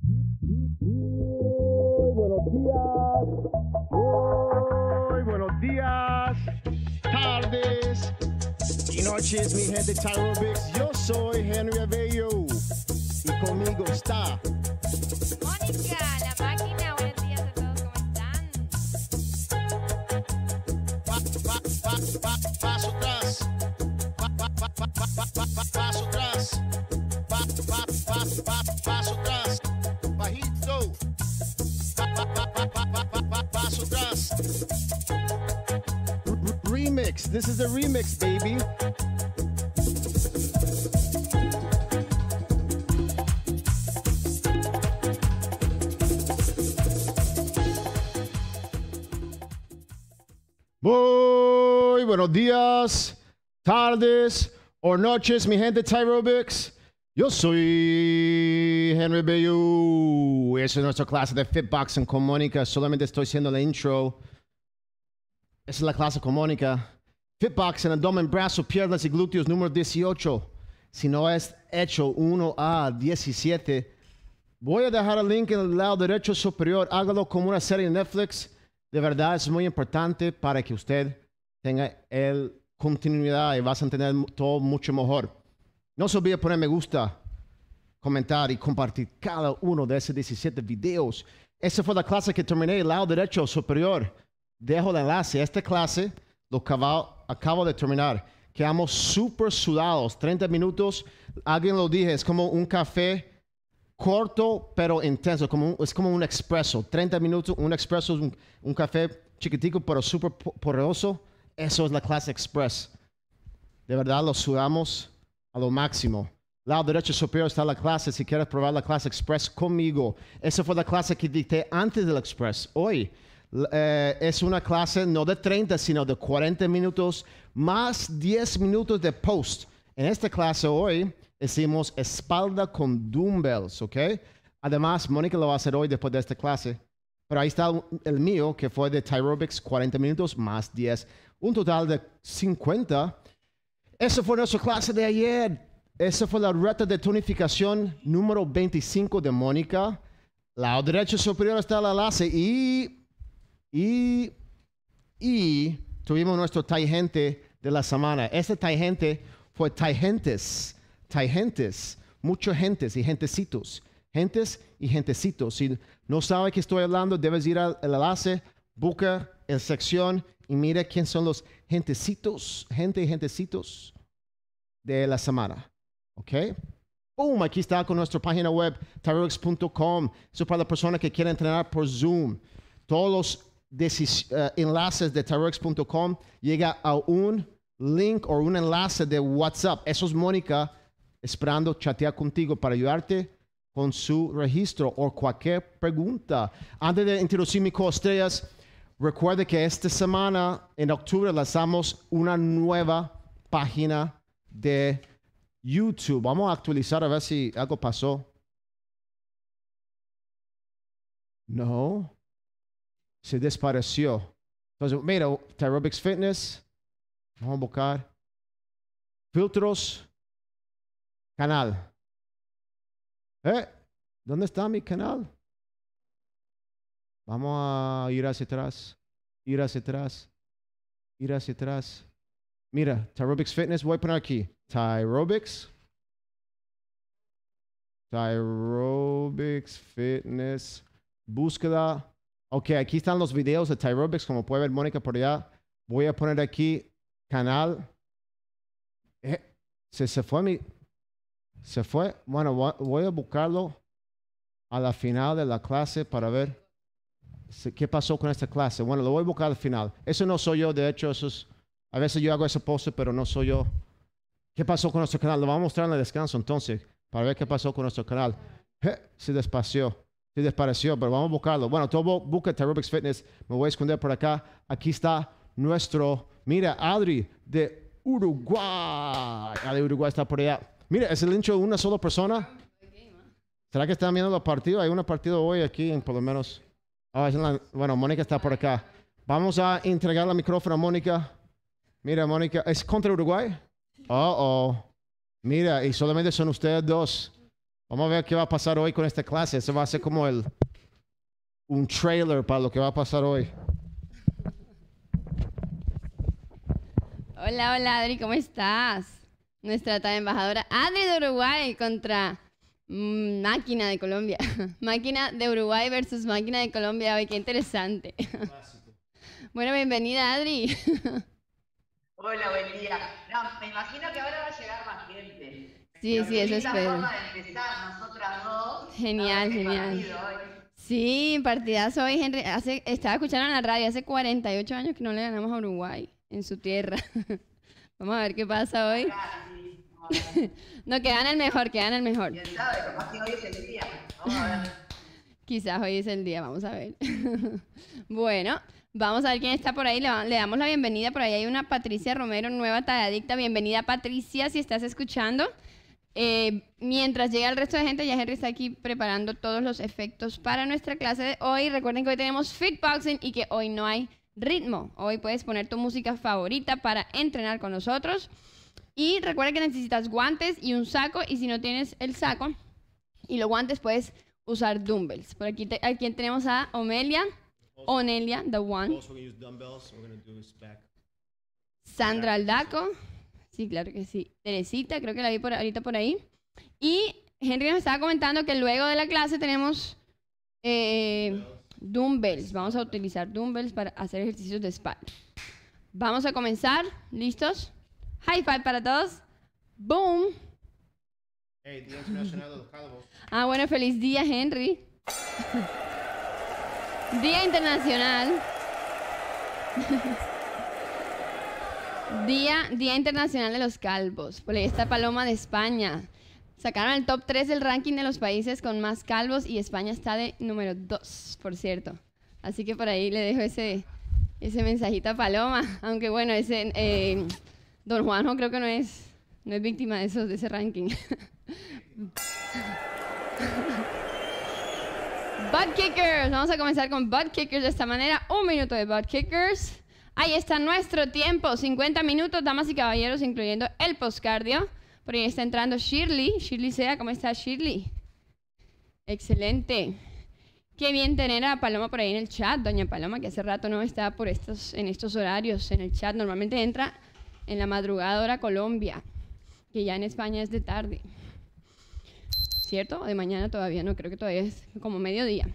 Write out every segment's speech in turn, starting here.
Muy buenos días. Muy buenos días. Tardes y noches, mi gente Tyrobix. Yo soy Henry Avello y conmigo está Mónica. This is a remix, baby. Muy buenos días, tardes o noches, mi gente Tyrobix. Yo soy Henry Bellu. Eso es nuestra clase de Fitbox con Mónica. Solamente estoy haciendo la intro. Esa es la clase con Mónica. Fitbox en abdomen, brazo, piernas y glúteos número 18. Si no es hecho 1 a 17. Voy a dejar el link en el lado derecho superior. Hágalo como una serie de Netflix. De verdad es muy importante para que usted tenga el continuidad y vas a tener todo mucho mejor. No se olvide poner me gusta, comentar y compartir cada uno de esos 17 videos. Esa fue la clase que terminé, el lado derecho superior. Dejo el enlace a esta clase acabo, de terminar. Quedamos súper sudados. 30 minutos. Alguien lo dije, es como un café corto pero intenso. Como es como un expreso. 30 minutos, un expreso, un, un café chiquitico pero súper poderoso. Eso es la clase express. De verdad, lo sudamos a lo máximo. Lado derecho superior está la clase. Si quieres probar la clase express conmigo, esa fue la clase que dicté antes del express. Hoy eh, es una clase no de 30, sino de 40 minutos más 10 minutos de post. En esta clase hoy hicimos espalda con dumbbells, ¿ok? Además, Mónica lo va a hacer hoy después de esta clase. Pero ahí está el mío, que fue de Tyrobics, 40 minutos más 10. Un total de 50. Esa fue nuestra clase de ayer. Esa fue la reta de tonificación número 25 de Mónica. Lado derecho superior está la enlace y y, y tuvimos nuestro gente de la semana. Ese gente fue Tai gentes. Tai gentes y gentecitos, gentes y gentecitos. Si no sabe qué estoy hablando, debes ir al enlace, busca en sección y mira quién son los gentecitos, gente y gentecitos de la semana. ¿Ok? Boom, aquí está con nuestra página web, TarotX.com. Eso para la persona que quiere entrenar por Zoom. Todos los eh, enlaces de tarox.com llega a un link o un enlace de WhatsApp. Eso es Mónica esperando chatear contigo para ayudarte con su registro o cualquier pregunta. Antes de introducir mi estrellas recuerde que esta semana, en octubre, lanzamos una nueva página de YouTube. Vamos a actualizar a ver si algo pasó. No se desapareció. Entonces, mira, Tyrobics Fitness, vamos a buscar filtros, canal. ¿Eh? ¿Dónde está mi canal? Vamos a ir hacia atrás, ir hacia atrás, ir hacia atrás. Mira, Tyrobics Fitness, voy a poner aquí. Tyrobics. Tyrobics Fitness. Búsqueda Ok, aquí están los videos de Tyrobics, como puede ver Mónica por allá. Voy a poner aquí canal. Eh, se, se fue mi... Se fue. Bueno, voy a buscarlo a la final de la clase para ver qué pasó con esta clase. Bueno, lo voy a buscar al final. Eso no soy yo, de hecho, a veces yo hago ese post, pero no soy yo. ¿Qué pasó con nuestro canal? Lo vamos a mostrar en el descanso entonces, para ver qué pasó con nuestro canal. Eh, se despacio se desapareció, pero vamos a buscarlo. Bueno, todo busca Aerobics Fitness. Me voy a esconder por acá. Aquí está nuestro. Mira, Adri de Uruguay. Adri Uruguay está por allá. Mira, es el hincho de una sola persona. ¿Será que están viendo los partidos? Hay un partido hoy aquí, por lo menos. Ah, bueno, Mónica está por acá. Vamos a entregar la micrófono a Mónica. Mira, Mónica, ¿es contra Uruguay? Oh, oh. Mira, y solamente son ustedes dos. Vamos a ver qué va a pasar hoy con esta clase. Eso va a ser como el, un trailer para lo que va a pasar hoy. Hola, hola Adri, ¿cómo estás? Nuestra tal embajadora Adri de Uruguay contra mm, Máquina de Colombia. máquina de Uruguay versus Máquina de Colombia. hoy, qué interesante. bueno, bienvenida Adri. hola, buen día. No, me imagino que ahora va a llegar más Sí, sí, eso espero. Genial, genial. Sí, partidas hoy, Henry. Hace, estaba escuchando en la radio, hace 48 años que no le ganamos a Uruguay en su tierra. Vamos a ver qué pasa hoy. no, quedan el mejor, quedan el mejor. Quizás hoy es el día, vamos a ver. bueno, vamos a ver quién está por ahí. Le, damos la bienvenida. Por ahí hay una Patricia Romero, nueva tagadicta. Bienvenida, Patricia, si estás escuchando. Eh, mientras llega el resto de gente, ya Henry está aquí preparando todos los efectos para nuestra clase de hoy. Recuerden que hoy tenemos fitboxing y que hoy no hay ritmo. Hoy puedes poner tu música favorita para entrenar con nosotros. Y recuerda que necesitas guantes y un saco. Y si no tienes el saco y los guantes, puedes usar dumbbells. Por aquí, aquí tenemos a Omelia. Onelia, the one. Sandra Aldaco. Sí, claro que sí. Teresita, creo que la vi por ahorita por ahí. Y Henry me estaba comentando que luego de la clase tenemos eh, dumbbells. Vamos a utilizar dumbbells para hacer ejercicios de espalda. Vamos a comenzar. ¿Listos? High five para todos. Boom. Hey, Día Internacional de los Ah, bueno, feliz día, Henry. día Internacional. Día, Día Internacional de los Calvos. Por ahí está Paloma de España. Sacaron el top 3 del ranking de los países con más calvos y España está de número 2, por cierto. Así que por ahí le dejo ese, ese mensajito a Paloma. Aunque bueno, ese, eh, don Juanjo creo que no es, no es víctima de, esos, de ese ranking. butt Kickers. Vamos a comenzar con Butt Kickers de esta manera. Un minuto de Butt Kickers. Ahí está nuestro tiempo, 50 minutos, damas y caballeros, incluyendo el postcardio. Por ahí está entrando Shirley. Shirley Sea, ¿cómo está Shirley? Excelente. Qué bien tener a Paloma por ahí en el chat, doña Paloma, que hace rato no estaba por estos, en estos horarios en el chat. Normalmente entra en la madrugada hora Colombia, que ya en España es de tarde. ¿Cierto? de mañana todavía, no creo que todavía es como mediodía.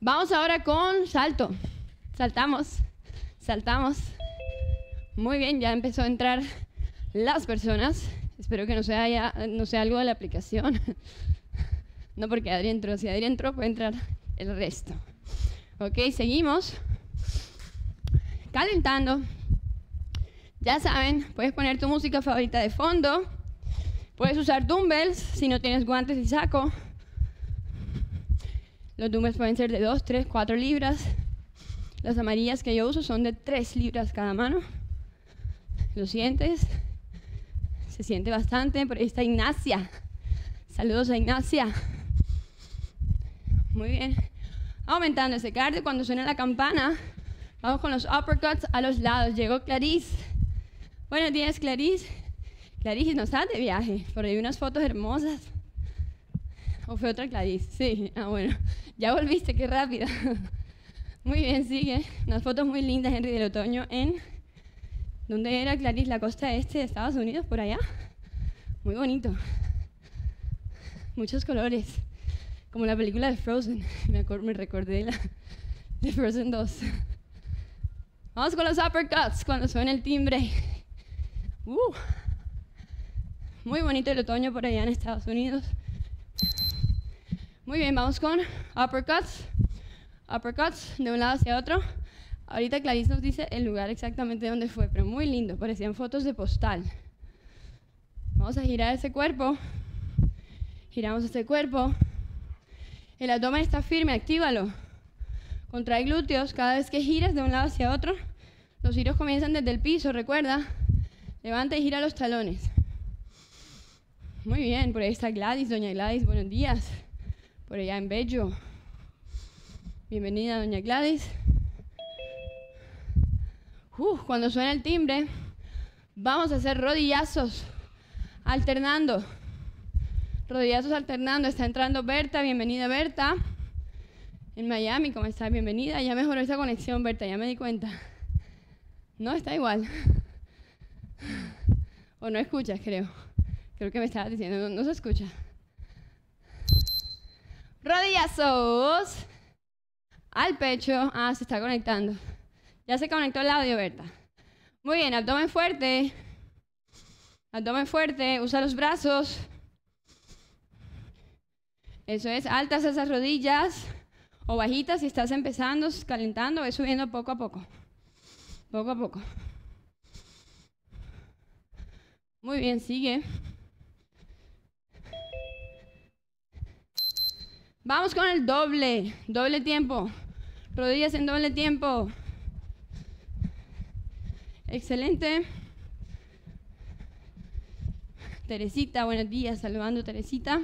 Vamos ahora con salto. Saltamos. Saltamos. Muy bien, ya empezó a entrar las personas. Espero que no sea, ya, no sea algo de la aplicación. No porque Adri Si Adri puede entrar el resto. Ok, seguimos. Calentando. Ya saben, puedes poner tu música favorita de fondo. Puedes usar dumbbells si no tienes guantes y saco. Los dumbbells pueden ser de 2, 3, 4 libras. Las amarillas que yo uso son de 3 libras cada mano. ¿Lo sientes, se siente bastante, Por ahí está Ignacia. Saludos a Ignacia. Muy bien. Aumentando ese cardio, cuando suena la campana, vamos con los uppercuts a los lados. Llegó Clarice. Buenos días, Clarice. Clarice, no estás de viaje, Por hay unas fotos hermosas. ¿O fue otra Clarice? Sí, ah, bueno. Ya volviste, qué rápido. Muy bien, sigue. Unas fotos muy lindas, Henry, del otoño en... ¿Dónde era, Clarice? La costa este de Estados Unidos, por allá. Muy bonito. Muchos colores. Como la película de Frozen. Me, me recordé la de Frozen 2. Vamos con los uppercuts cuando suena el timbre. Uh. Muy bonito el otoño por allá en Estados Unidos. Muy bien, vamos con uppercuts uppercuts de un lado hacia otro. Ahorita Clarice nos dice el lugar exactamente donde fue, pero muy lindo, parecían fotos de postal. Vamos a girar ese cuerpo. Giramos ese cuerpo. El abdomen está firme, actívalo. Contrae glúteos cada vez que giras de un lado hacia otro. Los giros comienzan desde el piso, recuerda. Levanta y gira los talones. Muy bien, por ahí está Gladys, doña Gladys, buenos días. Por allá en Bello. Bienvenida, doña Gladys. Uf, cuando suena el timbre, vamos a hacer rodillazos alternando. Rodillazos alternando. Está entrando Berta. Bienvenida, Berta. En Miami, ¿cómo estás? Bienvenida. Ya mejoró esa conexión, Berta. Ya me di cuenta. No, está igual. O no escuchas, creo. Creo que me estaba diciendo, no se escucha. Rodillazos al pecho. Ah, se está conectando. Ya se conectó el audio, Berta. Muy bien, abdomen fuerte. Abdomen fuerte, usa los brazos. Eso es, altas esas rodillas o bajitas si estás empezando, calentando, ves subiendo poco a poco. Poco a poco. Muy bien, sigue. Vamos con el doble, doble tiempo. Rodillas en doble tiempo. Excelente. Teresita, buenos días, saludando Teresita.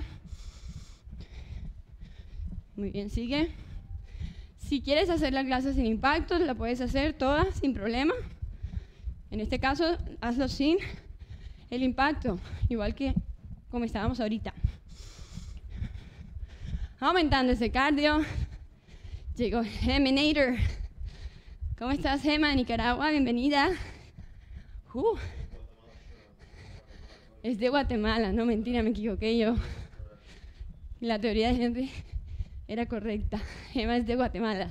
Muy bien, sigue. Si quieres hacer las clase sin impacto la puedes hacer toda sin problema. En este caso, hazlo sin el impacto, igual que como estábamos ahorita. Aumentando ese cardio, Llegó Geminator. ¿Cómo estás, Gema, de Nicaragua? Bienvenida. Uh. Es de Guatemala, no mentira, me equivoqué yo. La teoría de gente era correcta. Gema es de Guatemala.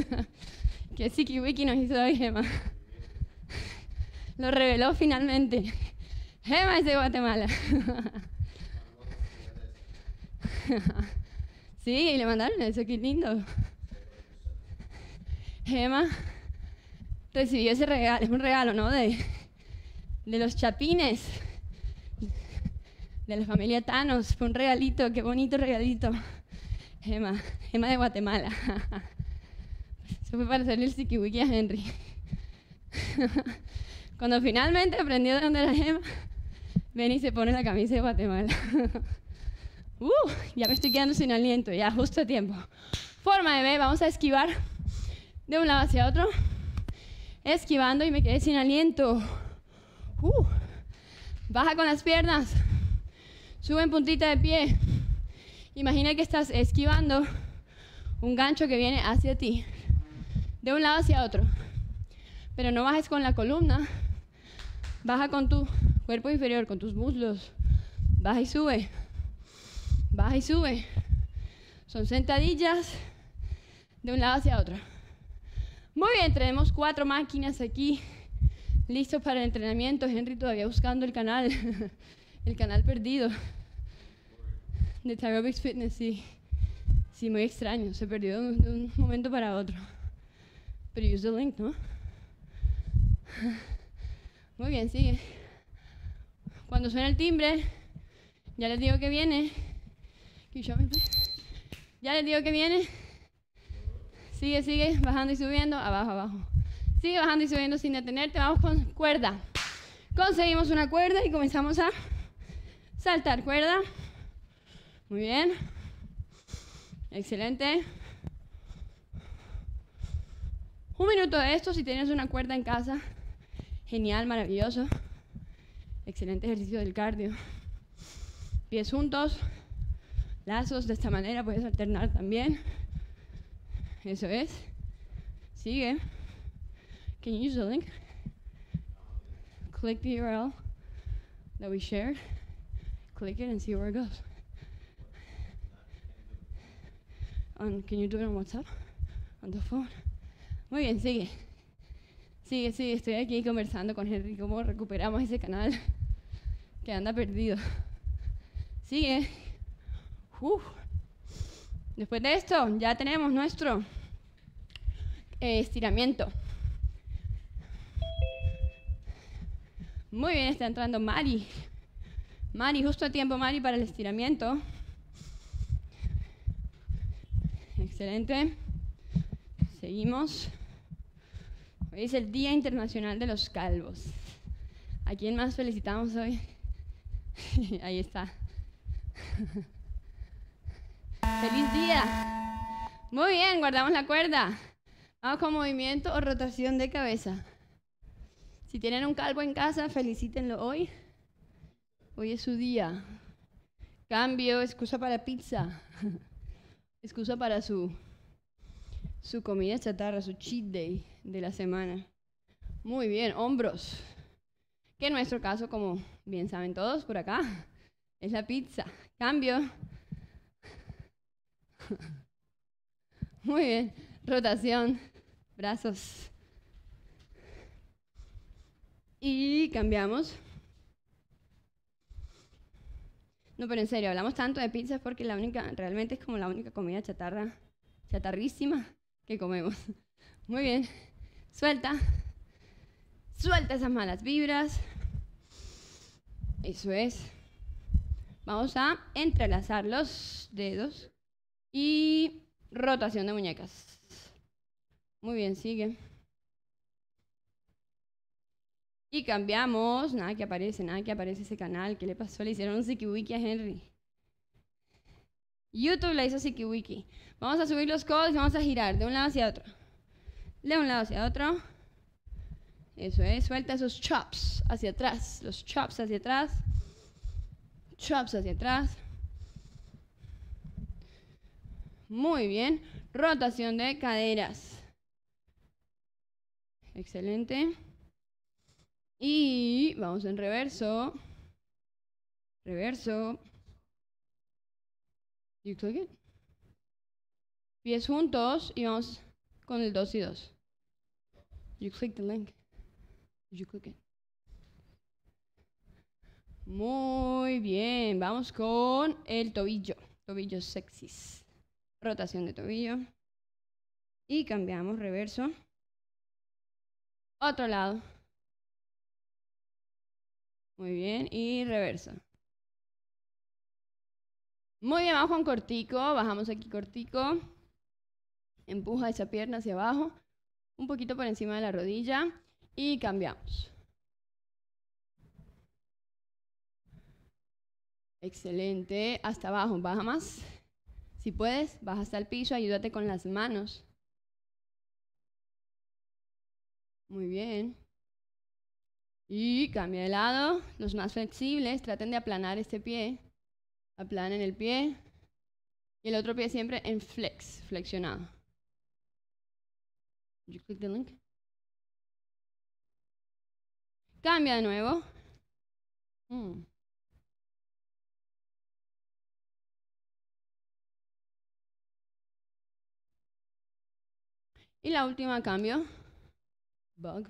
que Wiki nos hizo hoy, Gema. Lo reveló finalmente. Gema es de Guatemala. Sí, le mandaron eso, qué lindo. Gemma recibió ese regalo, es un regalo, ¿no? De, los chapines, de la familia Thanos. Fue un regalito, qué bonito regalito. Gemma, Gemma de Guatemala. Eso fue para hacerle el psiquiwiki a Henry. Cuando finalmente aprendió de dónde era Gemma, ven y se pone la camisa de Guatemala. Uh, ya me estoy quedando sin aliento, ya justo a tiempo. Forma de B, vamos a esquivar de un lado hacia otro. Esquivando y me quedé sin aliento. Uh, baja con las piernas. Sube en puntita de pie. Imagina que estás esquivando un gancho que viene hacia ti. De un lado hacia otro. Pero no bajes con la columna. Baja con tu cuerpo inferior, con tus muslos. Baja y sube baja y sube. Son sentadillas de un lado hacia otro. Muy bien, tenemos cuatro máquinas aquí listos para el entrenamiento. Henry todavía buscando el canal, el canal perdido de Tyrobics Fitness. Sí, muy extraño, se perdió de un momento para otro. Pero use the link, ¿no? Muy bien, sigue. Cuando suena el timbre, ya les digo que viene. Ya les digo que viene. Sigue, sigue, bajando y subiendo, abajo, abajo. Sigue bajando y subiendo sin detenerte. Vamos con cuerda. Conseguimos una cuerda y comenzamos a saltar cuerda. Muy bien. Excelente. Un minuto de esto si tienes una cuerda en casa. Genial, maravilloso. Excelente ejercicio del cardio. Pies juntos lazos de esta manera, puedes alternar también. Eso es. Sigue. Can you use the link? Click the URL that we shared. Click it and see where it goes. And can you do it on WhatsApp? On the phone. Muy bien, sigue. Sigue, sigue. Estoy aquí conversando con Henry cómo recuperamos ese canal que anda perdido. Sigue. Después de esto, ya tenemos nuestro eh, estiramiento. Muy bien, está entrando Mari. Mari, justo a tiempo, Mari, para el estiramiento. Excelente. Seguimos. Hoy es el Día Internacional de los Calvos. ¿A quién más felicitamos hoy? Ahí está. ¡Feliz día! Muy bien, guardamos la cuerda. Vamos con movimiento o rotación de cabeza. Si tienen un calvo en casa, felicítenlo hoy. Hoy es su día. Cambio, excusa para pizza. excusa para su, su comida chatarra, su cheat day de la semana. Muy bien, hombros. Que en nuestro caso, como bien saben todos por acá, es la pizza. Cambio, Muy bien. Rotación. Brazos. Y cambiamos. No, pero en serio, hablamos tanto de pizzas porque la única, realmente es como la única comida chatarra, chatarrísima que comemos. Muy bien. Suelta. Suelta esas malas vibras. Eso es. Vamos a entrelazar los dedos. Y rotación de muñecas. Muy bien, sigue. Y cambiamos. Nada que aparece, nada que aparece ese canal. ¿Qué le pasó? Le hicieron un wiki a Henry. YouTube le hizo wiki Vamos a subir los codes y vamos a girar de un lado hacia otro. De un lado hacia otro. Eso es. Suelta esos chops hacia atrás. Los chops hacia atrás. Chops hacia atrás. Muy bien. Rotación de caderas. Excelente. Y vamos en reverso. Reverso. You click it. Pies juntos y vamos con el 2 y 2. You click the link. You click it. Muy bien, vamos con el tobillo, tobillos sexys rotación de tobillo. Y cambiamos, reverso. Otro lado. Muy bien, y reverso. Muy abajo vamos cortico, bajamos aquí cortico. Empuja esa pierna hacia abajo, un poquito por encima de la rodilla y cambiamos. Excelente, hasta abajo, baja más. Si puedes, baja hasta el piso, ayúdate con las manos. Muy bien. Y cambia de lado. Los más flexibles, traten de aplanar este pie. Aplanen el pie. Y el otro pie siempre en flex, flexionado. link. Cambia de nuevo. Mm. Y la última cambio, bug.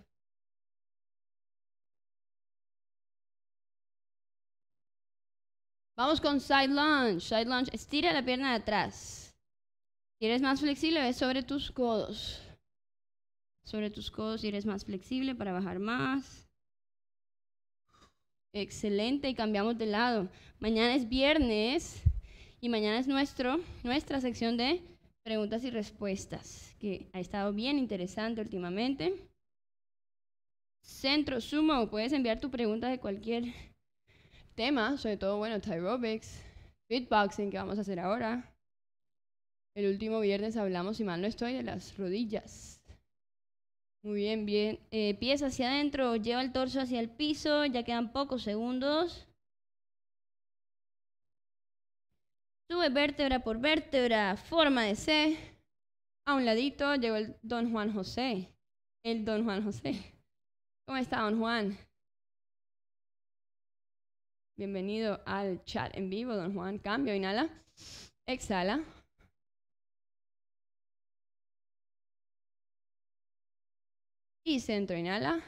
Vamos con side lunge. Side lunge, estira la pierna de atrás. Si eres más flexible, ves sobre tus codos. Sobre tus codos si eres más flexible para bajar más. Excelente, y cambiamos de lado. Mañana es viernes y mañana es nuestro, nuestra sección de preguntas y respuestas que ha estado bien interesante últimamente. Centro Sumo, puedes enviar tu pregunta de cualquier tema, sobre todo, bueno, Tyrobics, beatboxing que vamos a hacer ahora. El último viernes hablamos, si mal no estoy, de las rodillas. Muy bien, bien. Eh, pies hacia adentro, lleva el torso hacia el piso, ya quedan pocos segundos. Sube vértebra por vértebra, forma de C. A un ladito llegó el don Juan José. El don Juan José. ¿Cómo está, don Juan? Bienvenido al chat en vivo, don Juan. Cambio, inhala. Exhala. Y centro, inhala.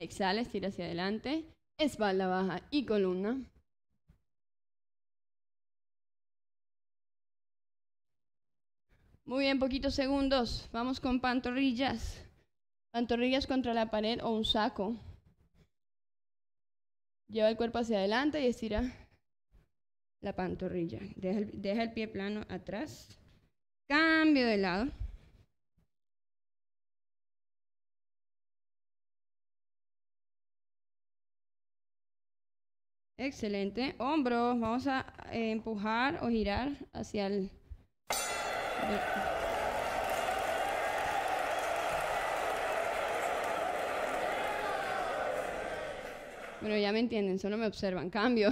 Exhala, estira hacia adelante. Espalda baja y columna. Muy bien, poquitos segundos. Vamos con pantorrillas. Pantorrillas contra la pared o un saco. Lleva el cuerpo hacia adelante y estira la pantorrilla. Deja el, pie plano atrás. Cambio de lado. Excelente. Hombros. Vamos a eh, empujar o girar hacia el bueno, ya me entienden, solo me observan. Cambio.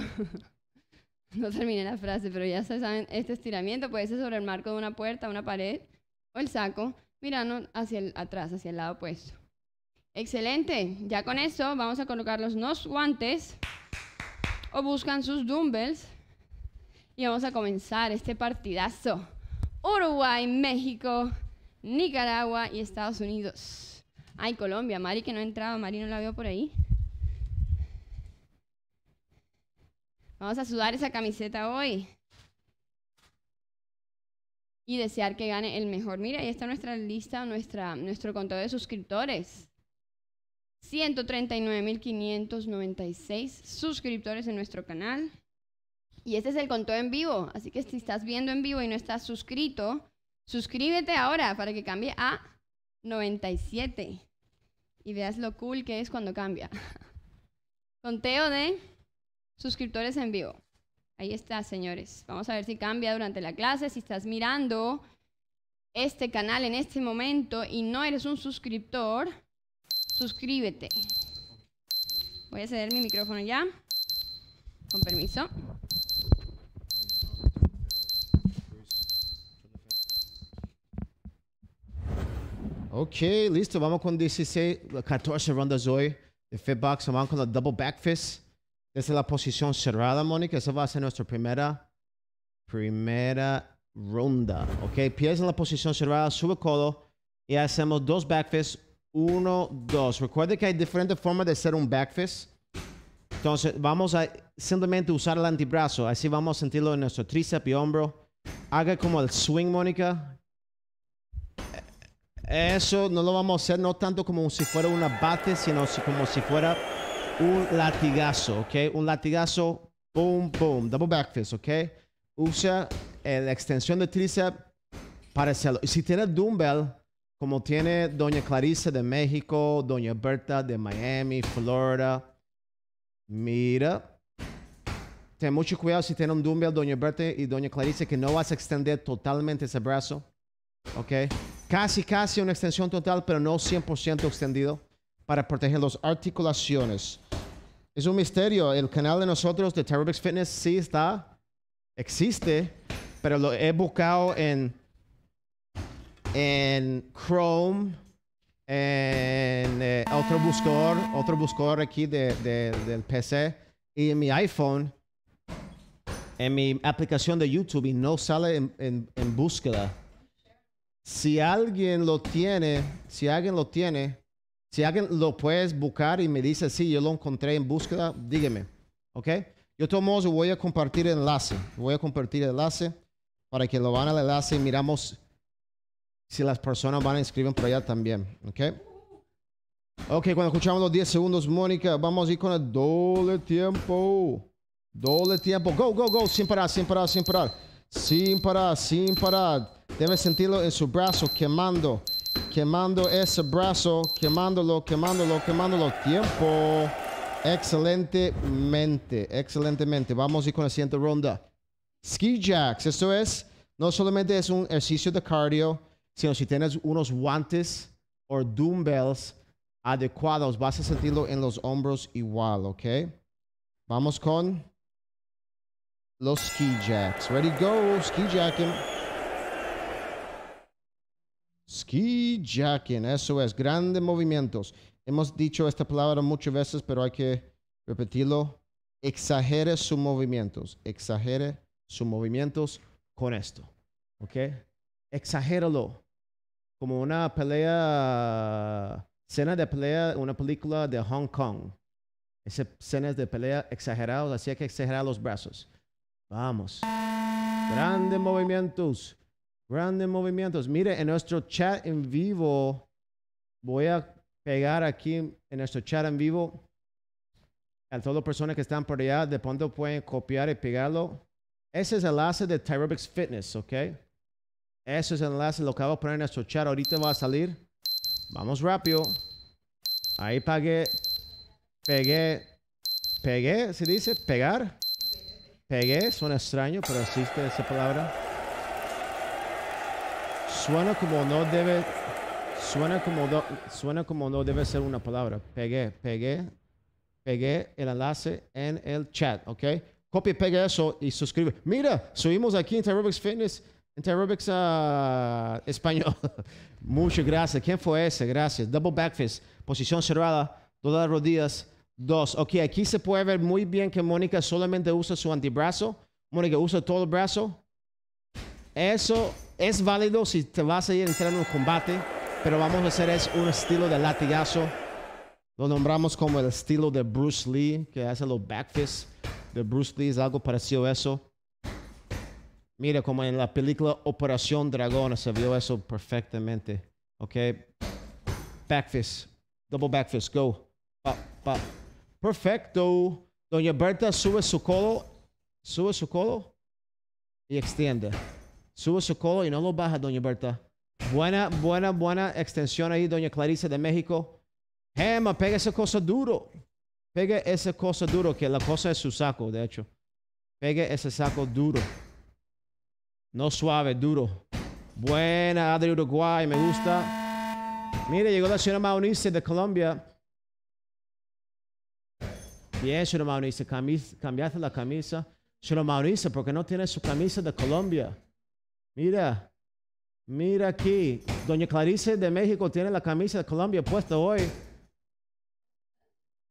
no terminé la frase, pero ya se saben, este estiramiento puede ser sobre el marco de una puerta, una pared o el saco, mirando hacia atrás, hacia el lado opuesto. Excelente. Ya con eso vamos a colocar los nos guantes o buscan sus dumbbells y vamos a comenzar este partidazo. Uruguay, México, Nicaragua y Estados Unidos. Ay, Colombia, Mari que no entraba, Mari no la veo por ahí. Vamos a sudar esa camiseta hoy. Y desear que gane el mejor. Mira, ahí está nuestra lista, nuestra, nuestro contador de suscriptores. 139.596 suscriptores en nuestro canal. Y este es el conteo en vivo, así que si estás viendo en vivo y no estás suscrito, suscríbete ahora para que cambie a 97 y veas lo cool que es cuando cambia. Conteo de suscriptores en vivo. Ahí está, señores. Vamos a ver si cambia durante la clase, si estás mirando este canal en este momento y no eres un suscriptor, suscríbete. Voy a ceder mi micrófono ya. Con permiso. Ok, listo. Vamos con 16, 14 rondas hoy de Fitbox. Vamos con la Double Back Fist. es la posición cerrada, Mónica. Esa va a ser nuestra primera, primera ronda. Ok, pies en la posición cerrada, sube codo y hacemos dos back fists. Uno, dos. Recuerde que hay diferentes formas de hacer un backfist. Entonces, vamos a simplemente usar el antebrazo. Así vamos a sentirlo en nuestro tríceps y hombro. Haga como el swing, Mónica, eso no lo vamos a hacer no tanto como si fuera un abate, sino como si fuera un latigazo, ¿ok? Un latigazo, boom, boom, double back ¿ok? Usa eh, la extensión de tríceps para hacerlo. si tiene dumbbell, como tiene Doña Clarice de México, Doña Berta de Miami, Florida, mira. Ten mucho cuidado si tiene un dumbbell, Doña Berta y Doña Clarice, que no vas a extender totalmente ese brazo, ¿ok? casi, casi una extensión total, pero no 100% extendido para proteger las articulaciones. Es un misterio. El canal de nosotros de Terribles Fitness sí está, existe, pero lo he buscado en, Chrome, en eh, otro buscador, otro buscador aquí del PC y en mi iPhone, en mi aplicación de YouTube y no sale en búsqueda si alguien lo tiene, si alguien lo tiene, si alguien lo puedes buscar y me dice, sí, yo lo encontré en búsqueda, dígame. ¿Ok? Yo tomo, voy a compartir el enlace. Voy a compartir el enlace para que lo van al enlace y miramos si las personas van a inscribir por allá también. ¿Ok? Ok, cuando escuchamos los 10 segundos, Mónica, vamos a ir con el doble tiempo. Doble tiempo. Go, go, go. Sin parar, sin parar, sin parar. Sin parar, sin parar. Debe sentirlo en su brazo, quemando, quemando ese brazo, quemándolo, quemándolo, quemándolo. Tiempo. Excelentemente, excelentemente. Vamos a ir con la siguiente ronda. Ski jacks. Esto es, no solamente es un ejercicio de cardio, sino si tienes unos guantes o dumbbells adecuados, vas a sentirlo en los hombros igual, ¿ok? Vamos con los ski jacks. Ready, go, ski jacking. Ski jacking, eso es, grandes movimientos. Hemos dicho esta palabra muchas veces, pero hay que repetirlo. Exagere sus movimientos, exagere sus movimientos con esto, ¿ok? Exagéralo como una pelea, escena de pelea, una película de Hong Kong. Escenas de pelea exageradas, así hay que exagerar los brazos. Vamos. Grandes movimientos. Grandes movimientos. Mire, en nuestro chat en vivo, voy a pegar aquí en nuestro chat en vivo a todas las personas que están por allá. De pronto pueden copiar y pegarlo. Ese es el enlace de Tyrobics Fitness, ¿ok? Ese es el enlace, lo acabo de a poner en nuestro chat. Ahorita va a salir. Vamos rápido. Ahí pagué. Pegué. Pegué, se dice. Pegar. Pegué, suena extraño, pero existe esa palabra. Suena como no debe. Suena como, suena como no debe ser una palabra. Pegué, pegué, pegué el enlace en el chat, ¿ok? Copia pegué eso y suscribe. Mira, subimos aquí en Aerobics Fitness, en ah, Español. Muchas gracias. ¿Quién fue ese? Gracias. Double back posición cerrada, todas las rodillas, dos. Ok, aquí se puede ver muy bien que Mónica solamente usa su antebrazo. Mónica usa todo el brazo. Eso es válido si te vas a ir entrando en combate, pero vamos a hacer es un estilo de latigazo. Lo nombramos como el estilo de Bruce Lee, que hace los backfists de Bruce Lee, es algo parecido a eso. Mira, como en la película Operación Dragón se vio eso perfectamente. Ok. Backfist. Double backfist. Go. Perfecto. Doña Berta sube su colo Sube su colo Y extiende. Sube su colo y no lo baja, doña Berta. Buena, buena, buena extensión ahí, doña Clarice de México. Gema, pega esa cosa duro. Pega esa cosa duro, que la cosa es su saco, de hecho. Pega ese saco duro. No suave, duro. Buena, Adri Uruguay, me gusta. Mire, llegó la señora maurice de Colombia. Bien, señora Maunice, cambiaste la camisa. Señora Maunice, ¿por qué no tiene su camisa de Colombia? Mira, mira aquí. Doña Clarice de México tiene la camisa de Colombia puesta hoy.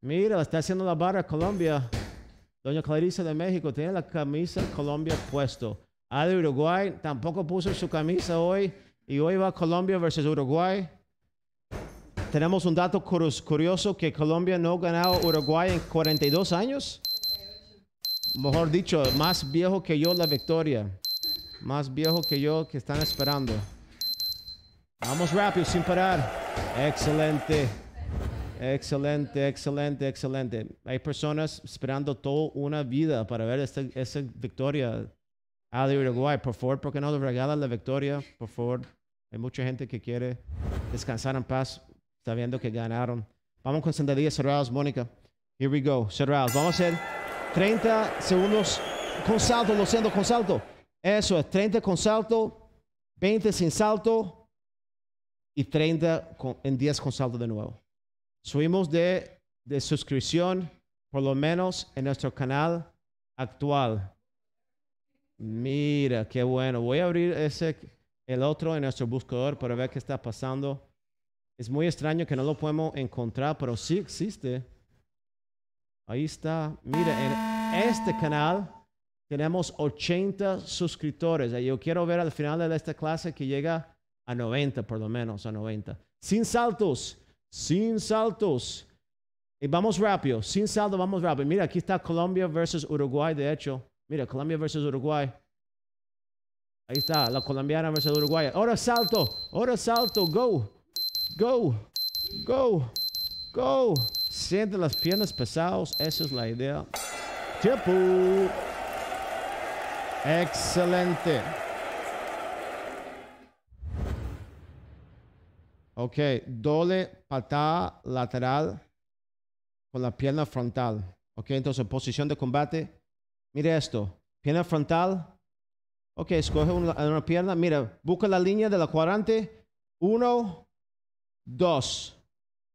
Mira, está haciendo la barra Colombia. Doña Clarice de México tiene la camisa de Colombia puesta. Ah, de Uruguay tampoco puso su camisa hoy. Y hoy va Colombia versus Uruguay. Tenemos un dato curioso que Colombia no ha ganado Uruguay en 42 años. Mejor dicho, más viejo que yo la victoria más viejo que yo que están esperando. Vamos rápido, sin parar. Excelente. Excelente, excelente, excelente. Hay personas esperando toda una vida para ver esta, victoria ah, de Uruguay. Por favor, porque qué no regala la victoria? Por favor. Hay mucha gente que quiere descansar en paz está viendo que ganaron. Vamos con sentadillas cerradas, Mónica. Here we go, cerrados Vamos a hacer 30 segundos con salto, lo siento, con salto. Eso es 30 con salto, 20 sin salto y 30 en 10 con salto de nuevo. Subimos de, suscripción, por lo menos en nuestro canal actual. Mira, qué bueno. Voy a abrir ese, el otro en nuestro buscador para ver qué está pasando. Es muy extraño que no lo podemos encontrar, pero sí existe. Ahí está. Mira, en este canal tenemos 80 suscriptores. yo quiero ver al final de esta clase que llega a 90, por lo menos, a 90. Sin saltos, sin saltos. Y vamos rápido, sin salto, vamos rápido. Mira, aquí está Colombia versus Uruguay, de hecho. Mira, Colombia versus Uruguay. Ahí está, la colombiana versus Uruguay. Ahora salto, ahora salto, go, go, go, go. Siente las piernas pesadas, esa es la idea. Tiempo. Excelente. Ok, doble patada lateral con la pierna frontal. Ok, entonces posición de combate. Mire esto. Pierna frontal. Ok, escoge una, pierna. Mira, busca la línea de la cuadrante. Uno, dos.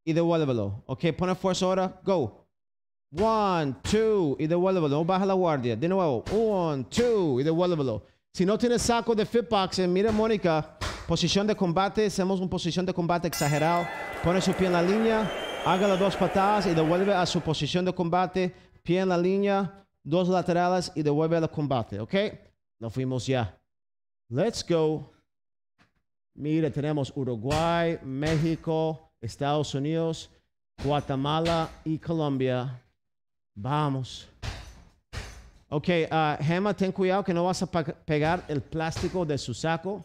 Y devuélvelo. Ok, pone fuerza ahora. Go. One, two, y devuélvelo. Pues, no baja la guardia. De nuevo. One, two, y devuélvelo. Pues, si no tienes saco de Fitbox, mira Mónica. Posición de combate. Hacemos una posición de combate exagerado. Pone su pie en la línea. Haga las dos patadas y devuelve a su posición de combate. Pie en la línea. Dos laterales y devuelve al combate. ¿Ok? Nos fuimos ya. Let's go. Mira, tenemos Uruguay, México, Estados Unidos, Guatemala y Colombia. Vamos. Ok, uh, Gemma, ten cuidado que no vas a pegar el plástico de su saco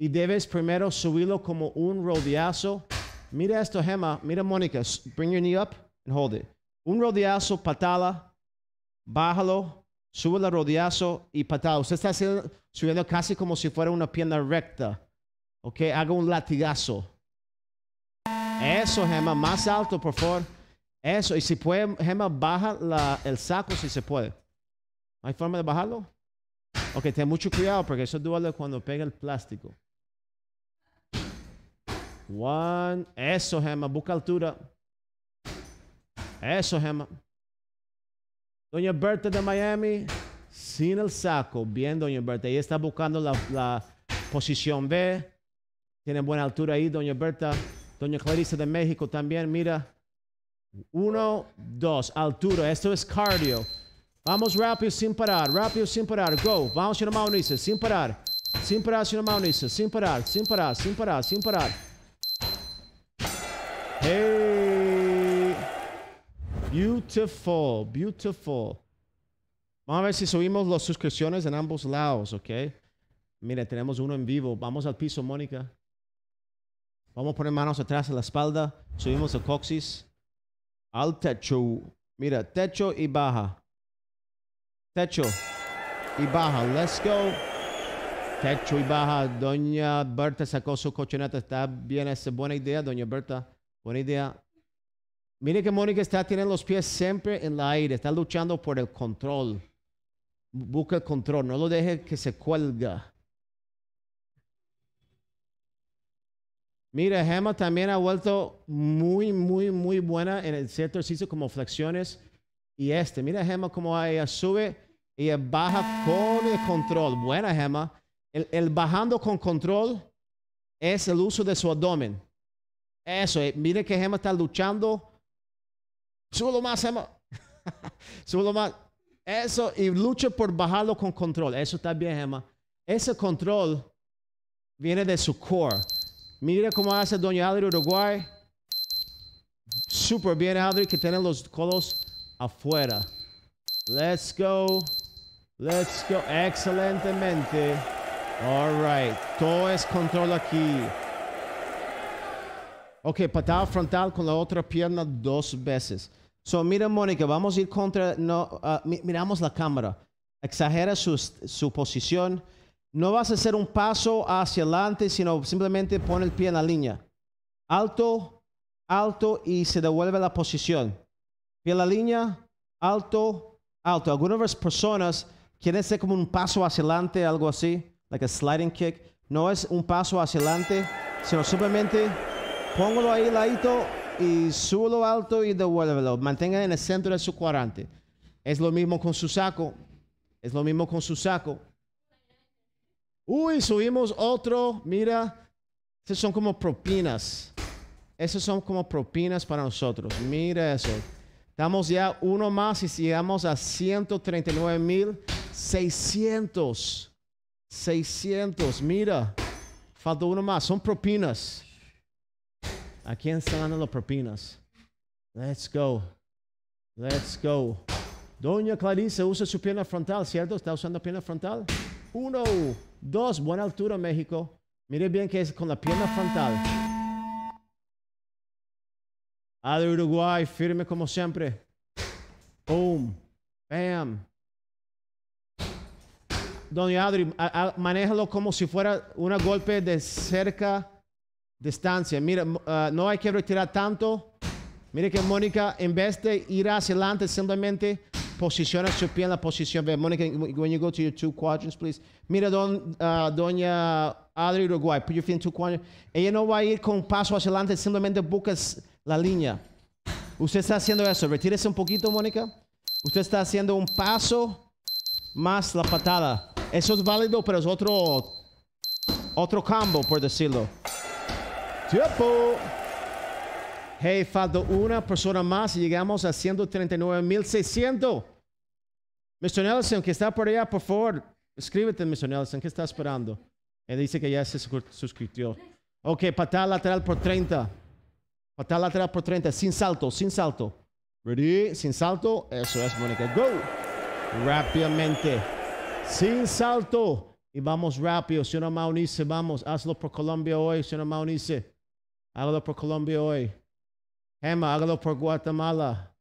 y debes primero subirlo como un rodeazo. Mira esto, Gemma. Mira, Mónica. Bring your knee up and hold it. Un rodeazo, patala, bájalo, sube el rodeazo y patala. Usted está subiendo casi como si fuera una pierna recta. Ok, haga un latigazo. Eso, Gemma. Más alto, por favor. Eso, y si puede, Gemma, baja el saco si se puede. ¿Hay forma de bajarlo? Ok, ten mucho cuidado porque eso duele cuando pega el plástico. One. Eso, Gemma, busca altura. Eso, Gemma. Doña Berta de Miami, sin el saco. Bien, Doña Berta. Ella está buscando la, la posición B. Tiene buena altura ahí, Doña Berta. Doña Clarice de México también, mira. Uno, dos, altura, Esto es cardio. Vamos rápido sin parar, rápido sin parar. Go. Vamos sin mano sin parar. Sin parar, sin sin parar, sin parar, sin parar, sin parar. Hey. Beautiful, beautiful. Vamos a ver si subimos las suscripciones en ambos lados, ¿ok? Mira, tenemos uno en vivo. Vamos al piso, Mónica. Vamos a poner manos atrás en la espalda. Subimos el coxis. Al techo. Mira, techo y baja. Techo y baja. Let's go. Techo y baja. Doña Berta sacó su cochineta, Está bien, es buena idea, Doña Berta. Buena idea. Mire que Mónica está, tiene los pies siempre en el aire. Está luchando por el control. Busca el control. No lo deje que se cuelga. Mira, Gemma también ha vuelto muy, muy, muy buena en el cierto ejercicio como flexiones y este. Mira, Gemma, cómo ella sube y baja con el control. Buena, Gemma. El, bajando con control es el uso de su abdomen. Eso, eh, mire que Gemma está luchando. Solo más, Gemma. Solo más. Eso, y lucha por bajarlo con control. Eso está bien, Gemma. Ese control viene de su core. Mira cómo hace Doña Adri Uruguay. Súper bien, Adri, que tiene los colos afuera. Let's go. Let's go. Excelentemente. All right. Todo es control aquí. Ok, patada frontal con la otra pierna dos veces. So, mira, Mónica, vamos a ir contra. No, ah, miramos la cámara. Exagera su posición no vas a hacer un paso hacia adelante, sino simplemente pon el pie en la línea. Alto, alto y se devuelve la posición. Pie en la línea, alto, alto. Algunas personas quieren hacer como un paso hacia adelante, algo así, like a sliding kick. No es un paso hacia adelante, sino simplemente póngalo ahí ladito y suelo alto y devuélvelo. Mantenga en el centro de su cuadrante. Es lo mismo con su saco. Es lo mismo con su saco. Uy, subimos otro. Mira, esos son como propinas. Esas son como propinas para nosotros. Mira eso. Damos ya uno más y llegamos a 139,600. 600. Mira, falta uno más. Son propinas. ¿A quién están dando las propinas? Let's go. Let's go. Doña Clarice usa su pierna frontal, ¿cierto? ¿Está usando pierna frontal? Uno. Dos, buena altura, México. Mire bien que es con la pierna frontal. Adri Uruguay, firme como siempre. Boom. Bam. doña Adri, manéjalo como si fuera un golpe de cerca distancia. Mira, ah, no hay que retirar tanto. Mire que Mónica, en vez de ir hacia adelante, simplemente posiciona su pie en la posición Mónica, when you go to your two quadrants, please. Mira, ah, doña Adri Uruguay, put your feet in two quadrants. Ella no va a ir con paso hacia adelante, simplemente buscas la línea. Usted está haciendo eso. Retírese un poquito, Mónica. Usted está haciendo un paso más la patada. Eso es válido, pero es otro, otro combo, por decirlo. Tiempo. Hey, falta una persona más y llegamos a 139,600. Mr. Nelson, que está por allá, por favor, escríbete, Mr. Nelson, ¿qué está esperando? Él dice que ya se suscribió. Ok, patada lateral por 30. Patada lateral por 30, sin salto, sin salto. Ready, sin salto, eso es, Mónica. Go. Rápidamente, sin salto. Y vamos rápido, señora Maunice, vamos, hazlo por Colombia hoy, señora Maunice. hazlo por Colombia hoy. Hema, hágalo por Guatemala.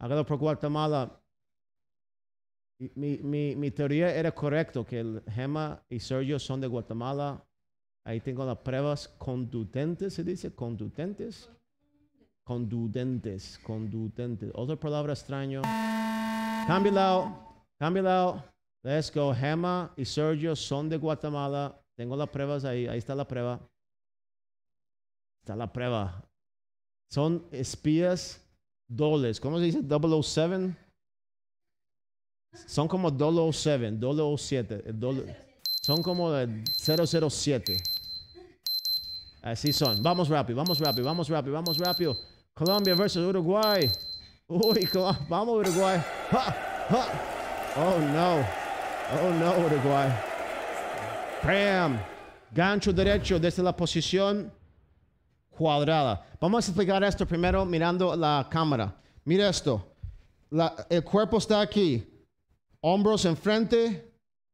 Hágalo por Guatemala. Mi, mi, teoría era correcto que el Gema y Sergio son de Guatemala. Ahí tengo las pruebas contundentes, se dice, contundentes. Condudentes, condudentes. Otra palabra extraña. Cambialo, cambialo. Let's go. Gema y Sergio son de Guatemala. Tengo las pruebas ahí. Ahí está la prueba. Está la prueba. Son espías dobles. ¿Cómo se dice? 007. Son como 007, 007. Son como 007. Así son. Vamos rápido, vamos rápido, vamos rápido, vamos rápido. Colombia versus Uruguay. Uy, vamos Uruguay. Oh no. Oh no, Uruguay. Bam. Gancho derecho desde la posición cuadrada. Vamos a explicar esto primero mirando la cámara. Mira esto. el cuerpo está aquí. Hombros enfrente,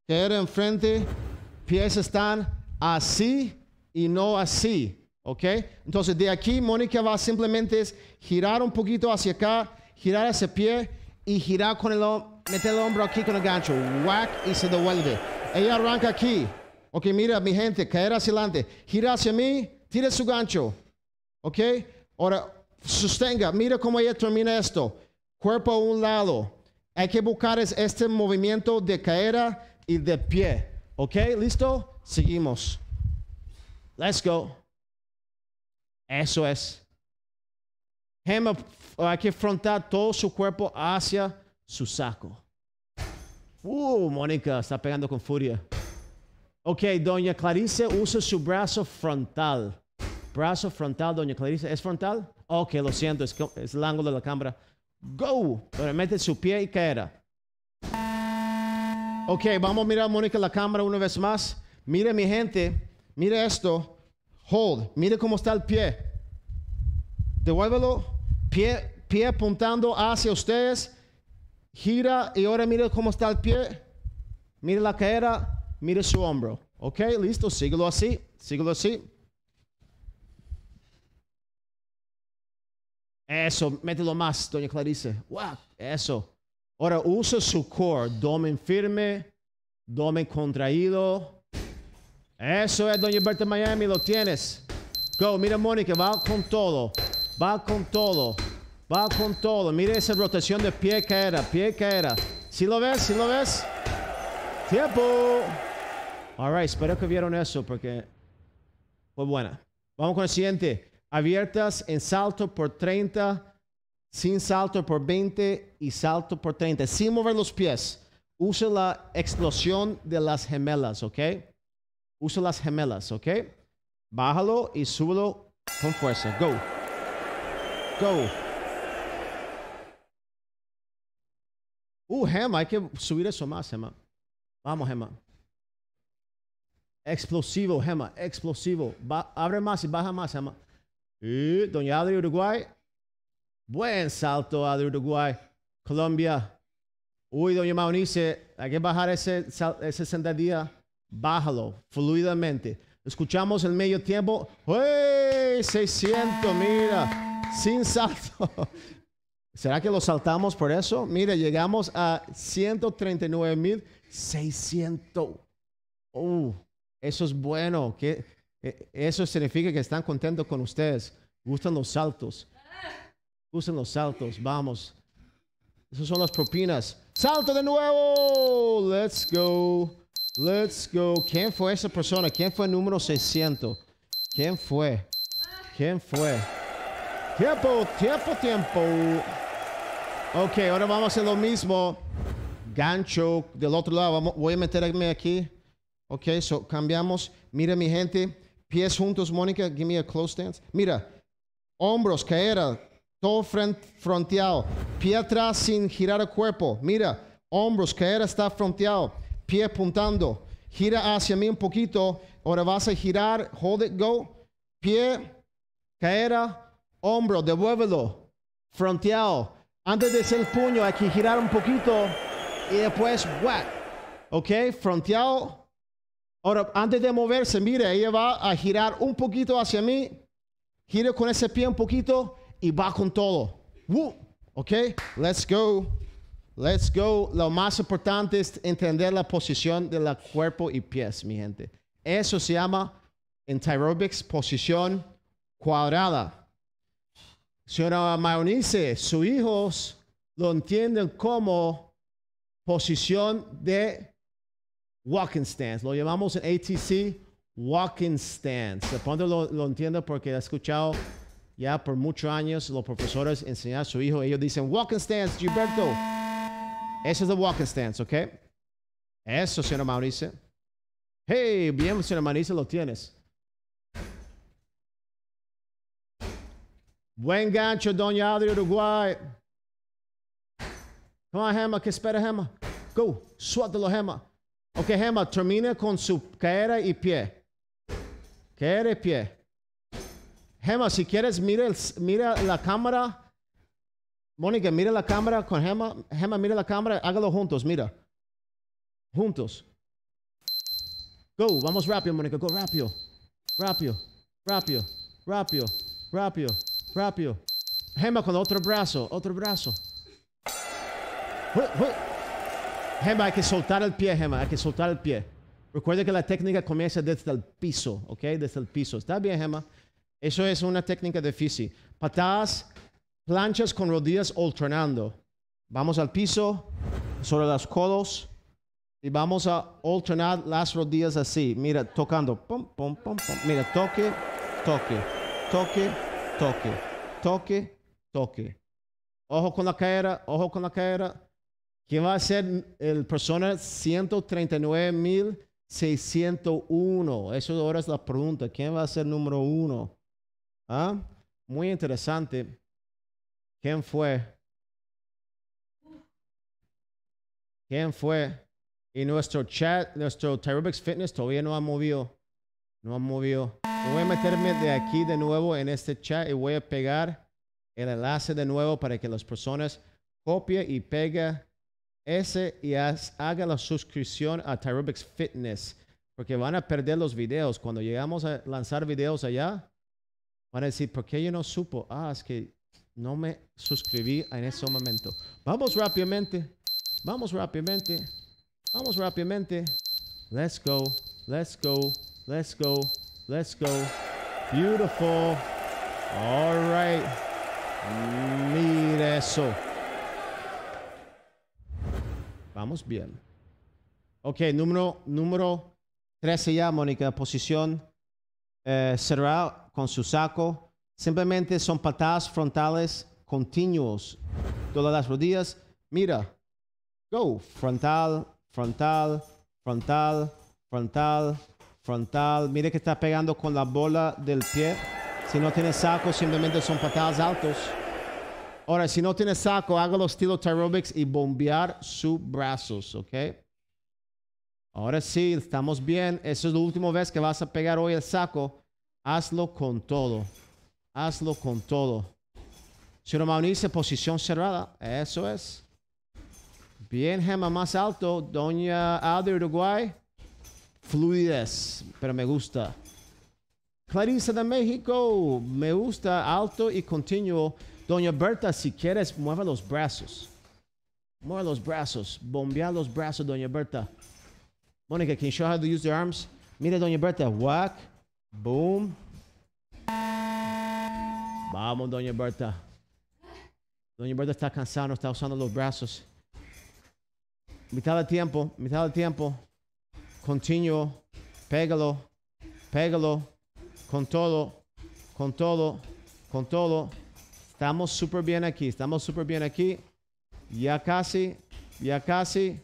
cadera enfrente, pies están así y no así. ¿Ok? Entonces de aquí Mónica va simplemente es girar un poquito hacia acá, girar ese pie y girar con el hombro, meter el hombro aquí con el gancho. Whack y se devuelve. Ella arranca aquí. Ok, mira mi gente, caer hacia adelante. Gira hacia mí, tira su gancho. ¿Ok? Ahora, sostenga, mira cómo ella termina esto. Cuerpo a un lado. Hay que buscar este movimiento de caída y de pie. ¿Ok? ¿Listo? Seguimos. Let's go. Eso es. hay que frontar todo su cuerpo hacia su saco. Uh, Mónica está pegando con furia. Ok, doña Clarice usa su brazo frontal. Brazo frontal, doña Clarice. ¿Es frontal? Ok, lo siento, es, el ángulo de la cámara. Go. Pero mete su pie y caerá. Ok, vamos a mirar, Mónica, la cámara una vez más. Mire, mi gente. Mire esto. Hold. Mire cómo está el pie. Devuélvelo. Pie, pie apuntando hacia ustedes. Gira y ahora mire cómo está el pie. Mire la cadera. Mire su hombro. Ok, listo. Síguelo así. Síguelo así. Eso, mételo más, doña Clarice. Wow, eso. Ahora usa su core, domen firme, domen contraído. Eso es, doña Berta Miami, lo tienes. Go, mira Mónica, va con todo, va con todo, va con todo. Mira esa rotación de pie que era, pie que era. ¿Sí lo ves? ¿Sí lo ves? Tiempo. All right, espero que vieron eso porque fue buena. Vamos con el siguiente abiertas en salto por 30, sin salto por 20 y salto por 30, sin mover los pies. Usa la explosión de las gemelas, ¿ok? Usa las gemelas, ¿ok? Bájalo y súbelo con fuerza. Go. Go. Uh, Gemma, hay que subir eso más, Gemma. Vamos, Gemma. Explosivo, Gemma, explosivo. abre más y baja más, Gemma. Doña Adri Uruguay. Buen salto Adri Uruguay. Colombia. Uy, Doña Maunice, hay que bajar ese, Bájalo fluidamente. Escuchamos el medio tiempo. ¡uy! 600, mira. Sin salto. ¿Será que lo saltamos por eso? Mira, llegamos a 139,600. ¡Uh! Eso es bueno. ¿Qué, e, eso significa que están contentos con ustedes. Gustan los saltos. Gustan los saltos. Vamos. Esas son las propinas. Salto de nuevo. Let's go. Let's go. ¿Quién fue esa persona? ¿Quién fue el número 600? ¿Quién fue? ¿Quién fue? Tiempo, tiempo, tiempo. Ok, ahora vamos a hacer lo mismo. Gancho del otro lado. voy a meterme aquí. Ok, so cambiamos. Mira mi gente, pies juntos, Mónica, give me a close dance. Mira, hombros, caera todo frente, fronteado, pie atrás sin girar el cuerpo. Mira, hombros, caera está fronteado, pie apuntando, gira hacia mí un poquito. Ahora vas a girar, hold it, go, pie, caera hombro, devuélvelo, fronteado. Antes de hacer el puño hay que girar un poquito y después, what? Ok, fronteado Ahora, antes de moverse, mire, ella va a girar un poquito hacia mí. Gira con ese pie un poquito y va con todo. ¿Ok? Let's go. Let's go. Lo más importante es entender la posición del cuerpo y pies, mi gente. Eso se llama en Tyrobics posición cuadrada. Señora Mayonice, sus hijos lo entienden como posición de walking stance, Lo llamamos en ATC walking stance De lo, entiendo porque he escuchado ya por muchos años los profesores enseñar a su hijo. Ellos dicen walking stance, Gilberto. Eso es el walking stance, ¿ok? Eso, señora Mauricio. Hey, bien, señora Mauricio, lo tienes. Buen gancho, Doña Adri Uruguay. Come on, Hema, que espera Hema. Go, suéltalo, Hema. Ok, Gemma, termina con su caera y pie. Caída y pie. Gemma, si quieres, mira, mira la cámara. Mónica, mira la cámara con Gemma. Gemma, mira la cámara. Hágalo juntos, mira. Juntos. Go, vamos rápido, Mónica. Go rápido. Rápido, rápido, rápido, rápido, rápido. Gemma con otro brazo, otro brazo. Gemma, hay que soltar el pie, Gemma, hay que soltar el pie. Recuerda que la técnica comienza desde el piso, ¿ok? Desde el piso. ¿Está bien, Gemma? Eso es una técnica difícil. Patadas, planchas con rodillas alternando. Vamos al piso, sobre los codos, y vamos a alternar las rodillas así. Mira, tocando. Mira, toque, toque, toque, toque, toque, toque. Ojo con la cadera, ojo con la cadera. ¿Quién va a ser el persona 139.601? Eso ahora es la pregunta. ¿Quién va a ser número uno? ¿Ah? Muy interesante. ¿Quién fue? ¿Quién fue? Y nuestro chat, nuestro Tyrobix Fitness todavía no ha movido. No ha movido. Voy a meterme de aquí de nuevo en este chat y voy a pegar el enlace de nuevo para que las personas copien y peguen ese y haga la suscripción a Tyrobix Fitness, porque van a perder los videos. Cuando llegamos a lanzar videos allá, van a decir, ¿por qué yo no supo? Ah, es que no me suscribí en ese momento. Vamos rápidamente, vamos rápidamente, vamos rápidamente. Let's go, let's go, let's go, let's go. Beautiful. All right. Mira eso. Vamos bien. Ok, número, número 13 ya, Mónica. Posición eh, cerrada con su saco. Simplemente son patadas frontales continuos. Todas las rodillas. Mira. Go. Frontal, frontal, frontal, frontal, frontal. Mire que está pegando con la bola del pie. Si no tiene saco, simplemente son patadas altos. Ahora, si no tiene saco, haga los estilo Tyrobics y bombear sus brazos, ¿ok? Ahora sí, estamos bien. Esa es la última vez que vas a pegar hoy el saco. Hazlo con todo. Hazlo con todo. Si no posición cerrada. Eso es. Bien, gema más alto. Doña de Uruguay. Fluidez. Pero me gusta. Clarisa de México. Me gusta. Alto y continuo. Doña Berta, si quieres, mueva los brazos. Mueva los brazos. Bombea los brazos, Doña Berta. Mónica, can you show how to use arms? Mire, Doña Berta. Whack. Boom. Vamos, Doña Berta. Doña Berta está cansada, está usando los brazos. Mitad de tiempo, mitad de tiempo. Continuo. Pégalo. Pégalo. Con todo. Con todo. Con todo. Estamos súper bien aquí, estamos súper bien aquí. Ya casi, ya casi.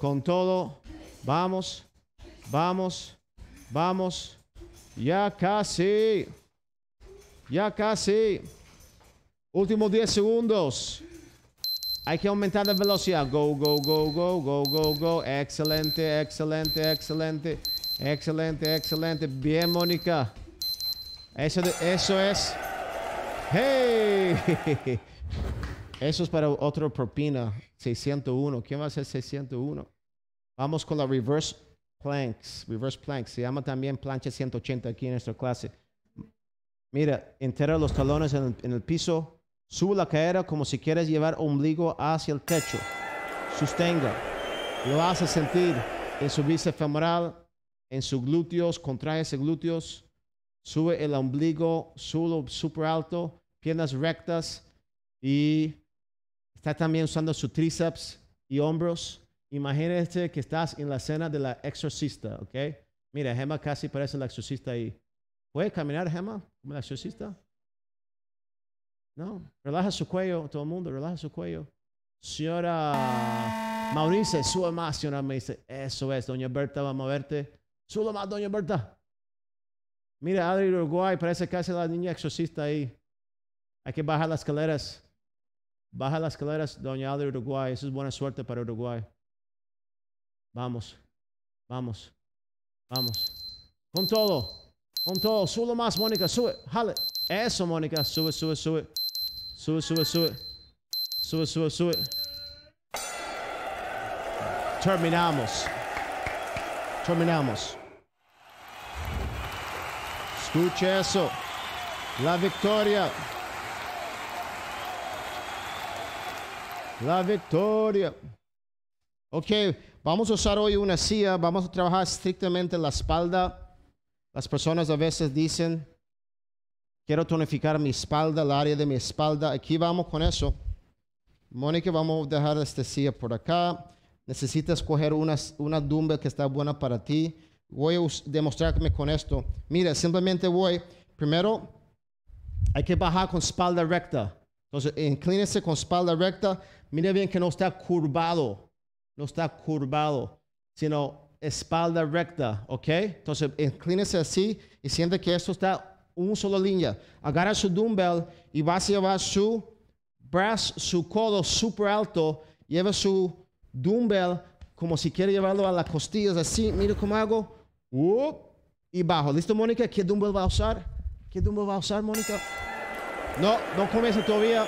Con todo. Vamos, vamos, vamos. Ya casi. Ya casi. Últimos 10 segundos. Hay que aumentar la velocidad. Go, go, go, go, go, go, go. Excelente, excelente, excelente. Excelente, excelente. Bien, Mónica. Eso, eso es. ¡Hey! Eso es para otro propina. 601. ¿Quién va a ser 601? Vamos con la reverse planks. Reverse planks. Se llama también plancha 180 aquí en nuestra clase. Mira, entera los talones en el, piso. Sube la cadera como si quieres llevar ombligo hacia el techo. Sustenga Lo hace sentir en su bíceps femoral, en sus glúteos, contrae ese glúteos. Sube el ombligo, solo súper alto, piernas rectas y está también usando Sus tríceps y hombros. Imagínense que estás en la escena de la exorcista, ¿ok? Mira, Gemma casi parece la exorcista ahí. ¿Puede caminar Gemma como la exorcista? No, relaja su cuello, todo el mundo, relaja su cuello. Señora Maurice, sube más, señora me dice, eso es, doña Berta, vamos a verte. Sube más, doña Berta. Mira, Adri Uruguay, parece que hace la niña exorcista ahí. Hay que bajar las escaleras. Baja las escaleras, doña Adri Uruguay. Eso es buena suerte para Uruguay. Vamos, vamos, vamos. Con todo, con todo. Sube más, Mónica, sube. Eso, Mónica. Sube, sube, sube. Sube, sube, sube. Sube, sube, sube. Terminamos. Terminamos. Escucha eso. La victoria. La victoria. Ok, vamos a usar hoy una silla, vamos a trabajar estrictamente la espalda. Las personas a veces dicen, quiero tonificar mi espalda, el área de mi espalda. Aquí vamos con eso. Mónica, vamos a dejar esta silla por acá. Necesitas coger una, una que está buena para ti voy a demostrarme con esto. Mira, simplemente voy, primero hay que bajar con espalda recta. Entonces, inclínese con espalda recta. Mire bien que no está curvado, no está curvado, sino espalda recta, ¿ok? Entonces, inclínese así y siente que esto está una sola línea. Agarra su dumbbell y vas a llevar su brazo, su codo súper alto. Lleva su dumbbell como si quiere llevarlo a las costillas, así. Mire cómo hago y bajo. ¿Listo, Mónica? ¿Qué dumbbell va a usar? ¿Qué dumbbell va a usar, Mónica? No, no comienza todavía.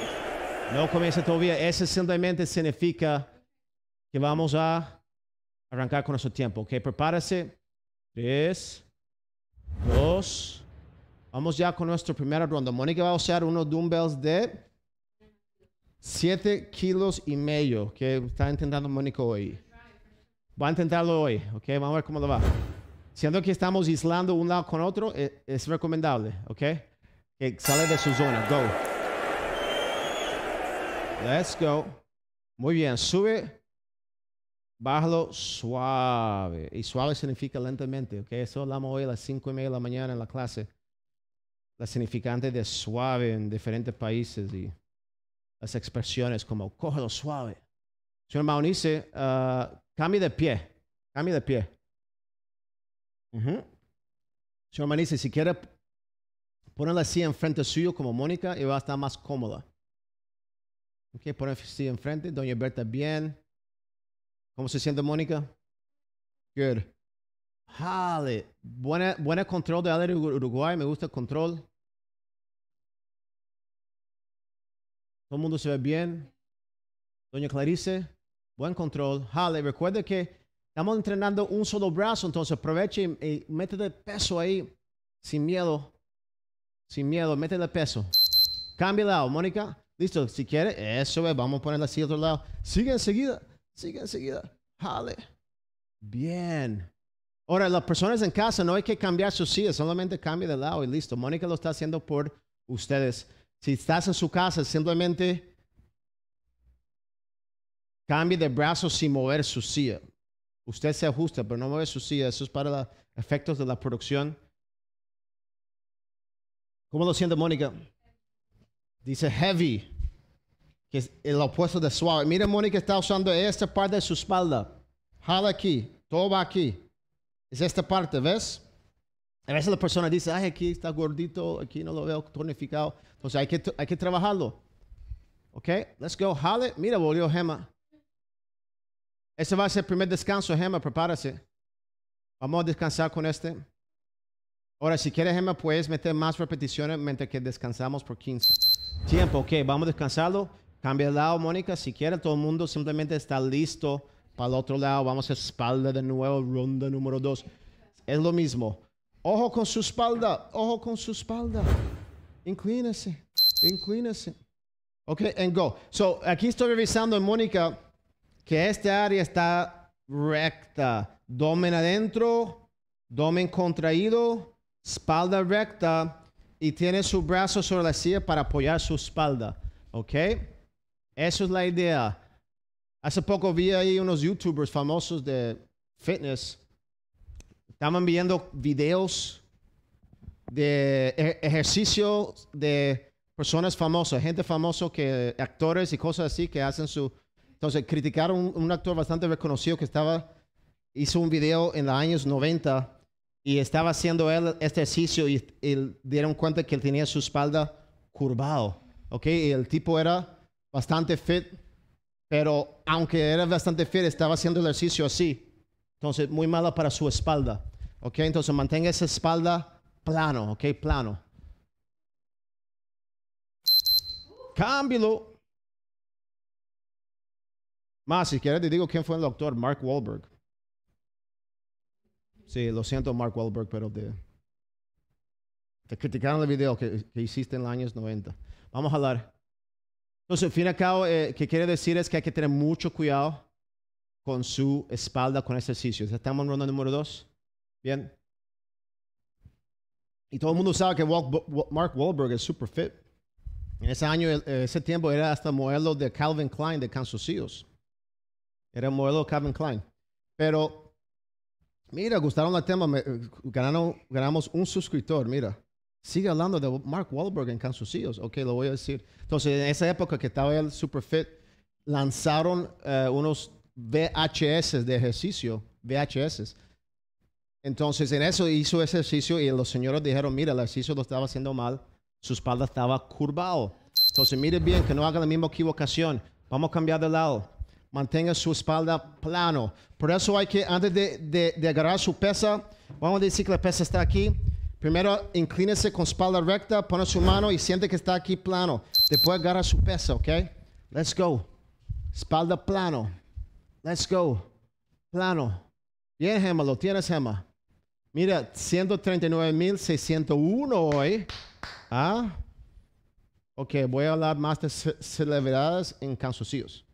No comienza todavía. Eso simplemente significa que vamos a arrancar con nuestro tiempo. Ok, prepárese. Tres, dos. Vamos ya con nuestra primera ronda. Mónica va a usar unos dumbbells de 7 kilos y medio que está intentando Mónica hoy. Va a intentarlo hoy, ¿ok? Vamos a ver cómo lo va siendo que estamos aislando un lado con otro, eh, es, recomendable, ¿ok? Que sale de su zona. Go. Let's go. Muy bien. Sube. Bájalo suave. Y suave significa lentamente, ¿ok? Eso hablamos hoy a las 5 y media de la mañana en la clase. La significante de suave en diferentes países y las expresiones como cógelo suave. Señor Maunice, ah, cambie de pie. Cambie de pie. Señor Manice, si quiere, ponerla así enfrente suyo como Mónica y va a estar más cómoda. Ok, poner así enfrente. Doña Berta, bien. ¿Cómo se siente Mónica? Good. Jale. Buena, control de Ale Uruguay. Me gusta el control. Todo el mundo se ve bien. Doña Clarice, buen control. Jale, recuerde que Estamos entrenando un solo brazo, entonces aproveche y, mete el peso ahí sin miedo. Sin miedo, métele peso. Cambia lado, Mónica. Listo, si quiere, eso es, vamos a ponerla así otro lado. Sigue enseguida, sigue enseguida. Jale. Bien. Ahora, las personas en casa no hay que cambiar su silla, solamente cambie de lado y listo. Mónica lo está haciendo por ustedes. Si estás en su casa, simplemente cambie de brazo sin mover su silla. Usted se ajusta, pero no mueve su silla. Eso es para los efectos de la producción. ¿Cómo lo siente Mónica? Dice heavy, que es el opuesto de suave. Mira, Mónica está usando esta parte de su espalda. Jala aquí, todo va aquí. Es esta parte, ¿ves? A veces la persona dice, ay, aquí está gordito, aquí no lo veo tonificado. Entonces hay que, hay que trabajarlo. ¿Ok? Let's go. Jale. Mira, volvió Gema. Ese va a ser el primer descanso, Gemma, prepárate. Vamos a descansar con este. Ahora, si quieres, Gemma, puedes meter más repeticiones mientras que descansamos por 15. Tiempo, ok, vamos a descansarlo. Cambia el lado, Mónica. Si quieres, todo el mundo simplemente está listo para el otro lado. Vamos a espalda de nuevo, ronda número 2. Es lo mismo. Ojo con su espalda, ojo con su espalda. Inclínese, inclínese. Ok, and go. So, aquí estoy revisando en Mónica que esta área está recta. Domen adentro, domen contraído, espalda recta y tiene su brazo sobre la silla para apoyar su espalda. ¿Ok? Esa es la idea. Hace poco vi ahí unos youtubers famosos de fitness. Estaban viendo videos de e-, ejercicios de personas famosas, gente famosa que actores y cosas así que hacen su entonces, criticaron un, actor bastante reconocido que estaba, hizo un video en los años 90 y estaba haciendo él este ejercicio y, dieron cuenta que él tenía su espalda curvado, ¿ok? Y el tipo era bastante fit, pero aunque era bastante fit, estaba haciendo el ejercicio así. Entonces, muy mala para su espalda, ¿ok? Entonces, mantenga esa espalda plano, ¿ok? Plano. Cámbialo más, si quieres te digo quién fue el doctor, Mark Wahlberg. Sí, lo siento Mark Wahlberg, pero te, criticaron el video que, que, hiciste en los años 90. Vamos a hablar. Entonces, al fin y al cabo, eh, que quiere decir es que hay que tener mucho cuidado con su espalda, con ejercicios. Estamos en ronda número 2. Bien. Y todo el mundo sabe que Mark Wahlberg es super fit. En ese año, ese tiempo, era hasta modelo de Calvin Klein de Cansucillos. Era el modelo Calvin Klein. Pero, mira, gustaron el tema. Eh, ganamos un suscriptor, mira. Sigue hablando de Mark Wahlberg en Kansas City. Ok, lo voy a decir. Entonces, en esa época que estaba el Superfit, lanzaron eh, unos VHS de ejercicio. VHS. Entonces, en eso hizo ejercicio y los señores dijeron, mira, el ejercicio lo estaba haciendo mal. Su espalda estaba curvado. Entonces, mire bien que no haga la misma equivocación. Vamos a cambiar de lado mantenga su espalda plano. Por eso hay que, antes de, agarrar su pesa, vamos a decir que la pesa está aquí. Primero, inclínese con espalda recta, pone su mano y siente que está aquí plano. Después agarra su pesa, ¿ok? Let's go. Espalda plano. Let's go. Plano. Bien, Gemma, lo tienes, Gemma. Mira, 139.601 hoy. ¿Ah? Ok, voy a hablar más de celebridades en cancioncillos.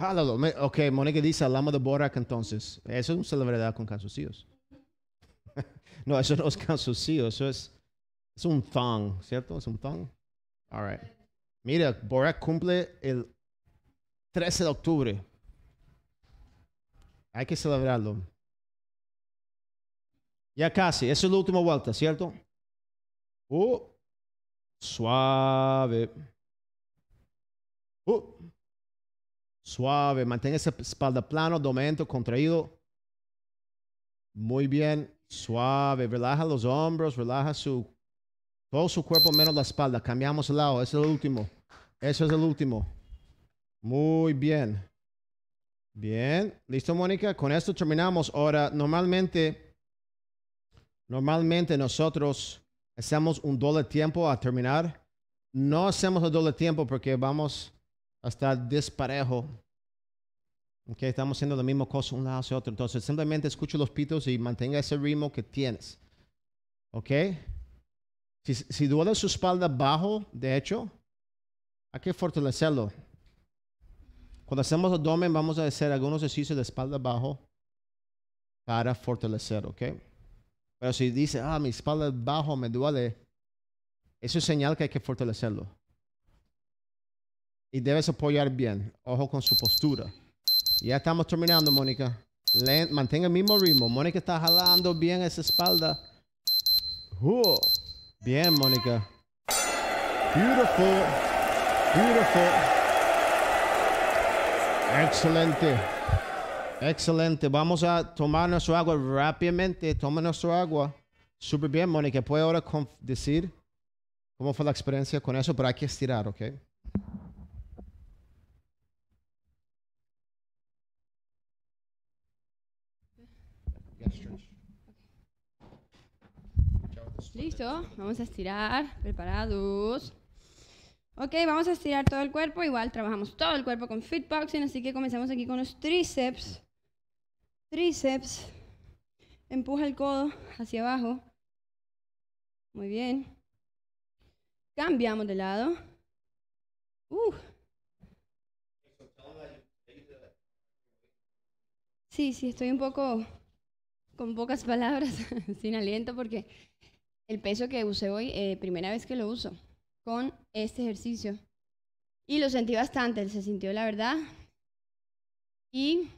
Jálalo. Ok, ¿monique dice, hablamos de Borac entonces. Eso es una celebridad con calzoncillos. no, eso no es calzoncillo, eso es, es un thong, ¿cierto? Es un thong. All right. Mira, Borac cumple el 13 de octubre. Hay que celebrarlo. Ya casi, eso es la última vuelta, ¿cierto? Uh, suave. Uh. Suave, mantén esa espalda plano, domento, contraído. Muy bien, suave. Relaja los hombros, relaja su, todo su cuerpo menos la espalda. Cambiamos el lado, ese es el último. Eso es el último. Muy bien. Bien, listo Mónica, con esto terminamos. Ahora, normalmente, normalmente nosotros hacemos un doble tiempo a terminar. No hacemos el doble tiempo porque vamos hasta desparejo. Okay, estamos haciendo la misma cosa un lado hacia otro. Entonces, simplemente escucha los pitos y mantenga ese ritmo que tienes. ¿Ok? Si, si duele su espalda bajo, de hecho, hay que fortalecerlo. Cuando hacemos abdomen, vamos a hacer algunos ejercicios de espalda bajo para fortalecer, ¿ok? Pero si dice, ah, mi espalda bajo me duele, eso es señal que hay que fortalecerlo y debes apoyar bien. Ojo con su postura. Ya estamos terminando, Mónica. mantenga el mismo ritmo. Mónica está jalando bien esa espalda. bien, Mónica. Beautiful. Beautiful. Excelente. Excelente. Vamos a tomar nuestro agua rápidamente. Toma nuestro agua. Súper bien, Mónica. ¿Puede ahora decir cómo fue la experiencia con eso? Pero hay que estirar, ¿ok? Listo, vamos a estirar, preparados. Ok, vamos a estirar todo el cuerpo, igual trabajamos todo el cuerpo con fitboxing, así que comenzamos aquí con los tríceps. Tríceps, empuja el codo hacia abajo. Muy bien. Cambiamos de lado. Uh. Sí, sí, estoy un poco con pocas palabras, sin aliento, porque el peso que usé hoy, eh, primera vez que lo uso, con este ejercicio. Y lo sentí bastante, se sintió la verdad. Y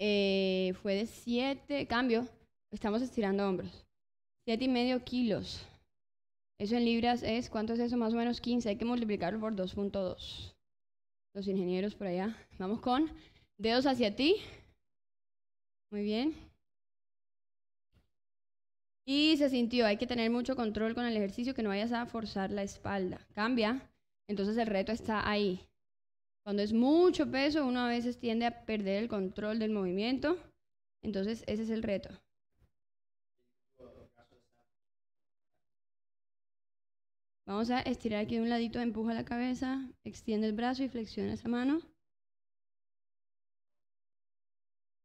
eh, fue de 7, cambio, estamos estirando hombros. 7 y medio kilos. Eso en libras es, ¿cuánto es eso? Más o menos 15. Hay que multiplicarlo por 2.2. Los ingenieros por allá. Vamos con dedos hacia ti. Muy bien. Y se sintió, hay que tener mucho control con el ejercicio, que no vayas a forzar la espalda. Cambia, entonces el reto está ahí. Cuando es mucho peso, uno a veces tiende a perder el control del movimiento. Entonces ese es el reto. Vamos a estirar aquí de un ladito, empuja la cabeza, extiende el brazo y flexiona esa mano.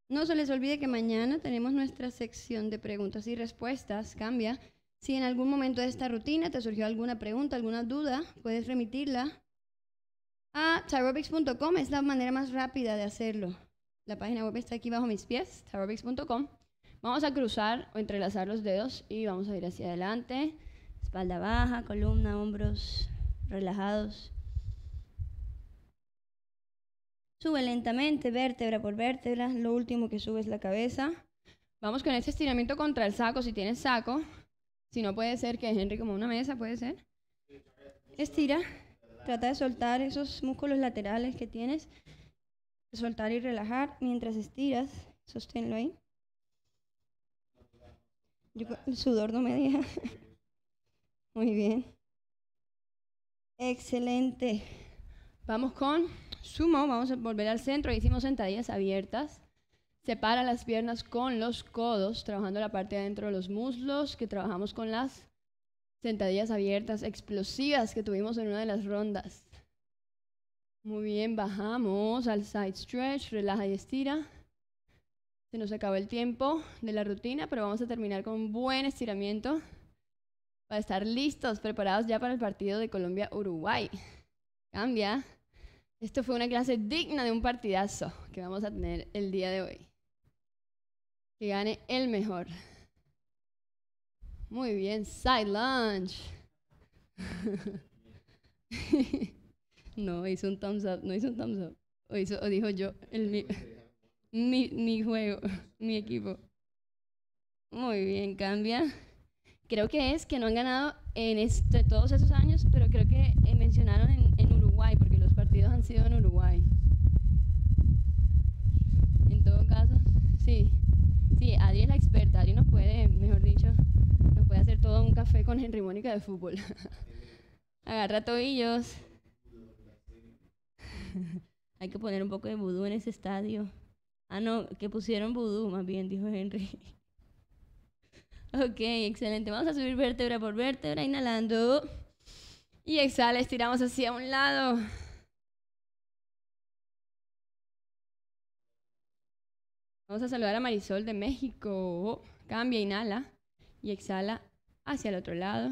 No se les olvide que mañana tenemos nuestra sección de preguntas y respuestas. Cambia. Si en algún momento de esta rutina te surgió alguna pregunta, alguna duda, puedes remitirla a tyrobics.com. Es la manera más rápida de hacerlo. La página web está aquí bajo mis pies, tyrobics.com. Vamos a cruzar o entrelazar los dedos y vamos a ir hacia adelante. Espalda baja, columna, hombros relajados. Sube lentamente, vértebra por vértebra. Lo último que subes es la cabeza. Vamos con este estiramiento contra el saco, si tienes saco. Si no puede ser que Henry como una mesa, puede ser. Estira. Trata de soltar esos músculos laterales que tienes. Soltar y relajar mientras estiras. Sosténlo ahí. el sudor no me deja. Muy bien. Excelente. Vamos con sumo, vamos a volver al centro, hicimos sentadillas abiertas. Separa las piernas con los codos, trabajando la parte de adentro de los muslos, que trabajamos con las sentadillas abiertas explosivas que tuvimos en una de las rondas. Muy bien, bajamos al side stretch, relaja y estira. Se nos acabó el tiempo de la rutina, pero vamos a terminar con un buen estiramiento para estar listos, preparados ya para el partido de Colombia-Uruguay. Cambia. Esto fue una clase digna de un partidazo que vamos a tener el día de hoy. Que gane el mejor. Muy bien, side lunch. no, hizo un thumbs up, no hizo un thumbs up. O, hizo, dijo yo, el mi, mi, mi juego, mi equipo. Muy bien, cambia. Creo que es que no han ganado en este, todos esos años, pero creo que mencionaron en han sido en Uruguay. En todo caso, sí. Sí, Adri es la experta. Adri nos puede, mejor dicho, nos puede hacer todo un café con Henry Mónica de fútbol. Agarra tobillos. Hay que poner un poco de vudú en ese estadio. Ah, no, que pusieron vudú, más bien, dijo Henry. ok, excelente. Vamos a subir vértebra por vértebra, inhalando. Y exhala, estiramos hacia un lado. Vamos a saludar a Marisol de México. Cambia, inhala y exhala hacia el otro lado.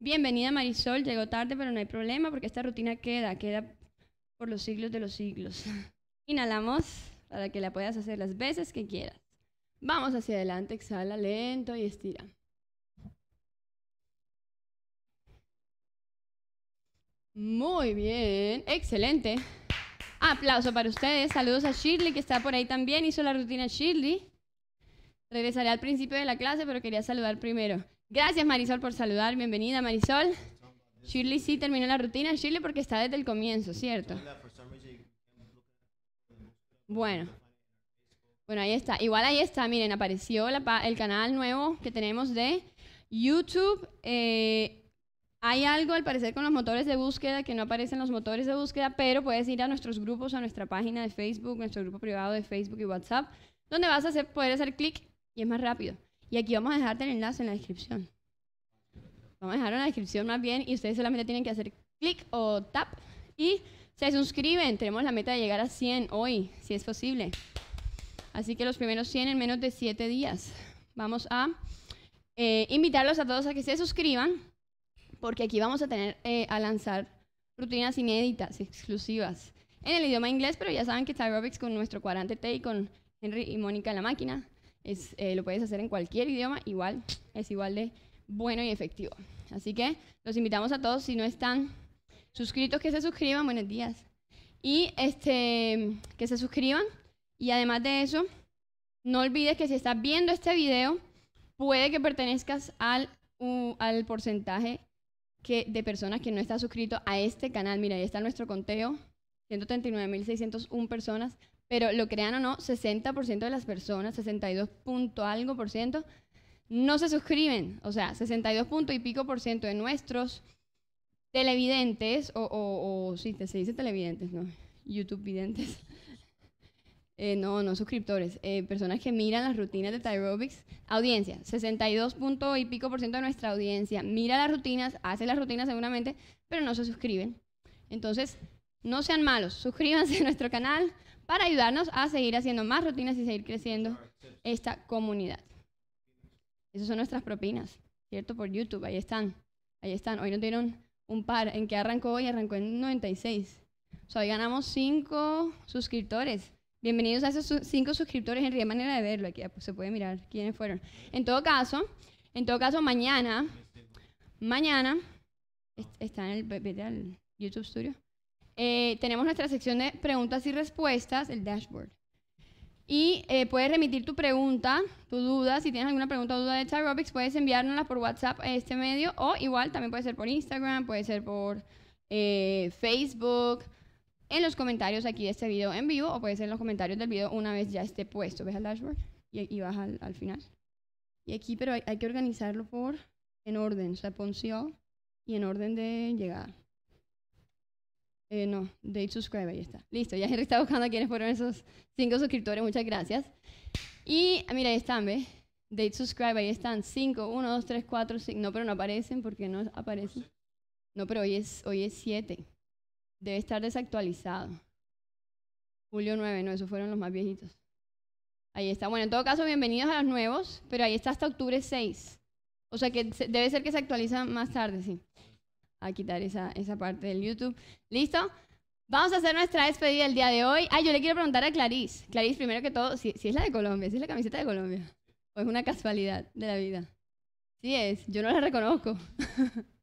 Bienvenida Marisol, llegó tarde pero no hay problema porque esta rutina queda, queda por los siglos de los siglos. Inhalamos para que la puedas hacer las veces que quieras. Vamos hacia adelante, exhala lento y estira. Muy bien, excelente. Aplauso para ustedes. Saludos a Shirley, que está por ahí también. Hizo la rutina Shirley. Regresaré al principio de la clase, pero quería saludar primero. Gracias, Marisol, por saludar. Bienvenida, Marisol. Shirley sí terminó la rutina, Shirley, porque está desde el comienzo, ¿cierto? Bueno. Bueno, ahí está. Igual ahí está, miren, apareció el canal nuevo que tenemos de YouTube. Eh, hay algo al parecer con los motores de búsqueda que no aparecen los motores de búsqueda, pero puedes ir a nuestros grupos, a nuestra página de Facebook, nuestro grupo privado de Facebook y WhatsApp, donde vas a hacer, poder hacer clic y es más rápido. Y aquí vamos a dejarte el enlace en la descripción. Vamos a dejarlo en la descripción más bien y ustedes solamente tienen que hacer clic o tap y se suscriben. Tenemos la meta de llegar a 100 hoy, si es posible. Así que los primeros 100 en menos de 7 días. Vamos a eh, invitarlos a todos a que se suscriban porque aquí vamos a tener eh, a lanzar rutinas inéditas, exclusivas, en el idioma inglés, pero ya saben que Tyrobics con nuestro cuadrante T y con Henry y Mónica en la máquina, es, eh, lo puedes hacer en cualquier idioma, igual, es igual de bueno y efectivo. Así que los invitamos a todos, si no están suscritos, que se suscriban, buenos días, y este, que se suscriban, y además de eso, no olvides que si estás viendo este video, puede que pertenezcas al, al porcentaje de personas que no está suscrito a este canal. Mira, ahí está nuestro conteo, 139.601 personas, pero lo crean o no, 60% de las personas, 62 algo por ciento, no se suscriben. O sea, 62 punto y pico por ciento de nuestros televidentes, o, o, se dice televidentes, ¿no? YouTube videntes. Eh, no, no suscriptores, eh, personas que miran las rutinas de Tyrobics. Audiencia, 62 y pico por ciento de nuestra audiencia mira las rutinas, hace las rutinas seguramente, pero no se suscriben. Entonces, no sean malos, suscríbanse a nuestro canal para ayudarnos a seguir haciendo más rutinas y seguir creciendo esta comunidad. Esas son nuestras propinas, ¿cierto? Por YouTube, ahí están, ahí están. Hoy nos dieron un par, ¿en que arrancó hoy? Arrancó en 96. O sea, hoy ganamos 5 suscriptores. Bienvenidos a esos cinco suscriptores. En realidad manera de verlo aquí, pues, se puede mirar quiénes fueron. En todo caso, en todo caso, mañana, mañana, está en el, YouTube Studio, eh, tenemos nuestra sección de preguntas y respuestas, el dashboard. Y eh, puedes remitir tu pregunta, tu duda. Si tienes alguna pregunta o duda de Tyrobics, puedes enviárnosla por WhatsApp a este medio o igual también puede ser por Instagram, puede ser por eh, Facebook, en los comentarios aquí de este video en vivo o puede ser en los comentarios del video una vez ya esté puesto. ¿Ves el dashboard? Y, y vas al, al, final. Y aquí, pero hay, que organizarlo por en orden, o sea, pon y en orden de llegada. Eh, no, date subscribe, ahí está. Listo, ya Henry está buscando a quienes fueron esos cinco suscriptores, muchas gracias. Y ah, mira, ahí están, ¿ves? Date subscribe, ahí están Cinco, uno, dos, tres, cuatro, 5. No, pero no aparecen, porque no aparecen? No, pero hoy es, hoy es Debe estar desactualizado. Julio 9, no, esos fueron los más viejitos. Ahí está. Bueno, en todo caso, bienvenidos a los nuevos, pero ahí está hasta octubre 6. O sea que debe ser que se actualiza más tarde, sí. A quitar esa, esa parte del YouTube. ¿Listo? Vamos a hacer nuestra despedida el día de hoy. Ah, yo le quiero preguntar a Clarice. Clarice, primero que todo, si, si es la de Colombia, si es la camiseta de Colombia. O es una casualidad de la vida. Sí es, yo no la reconozco.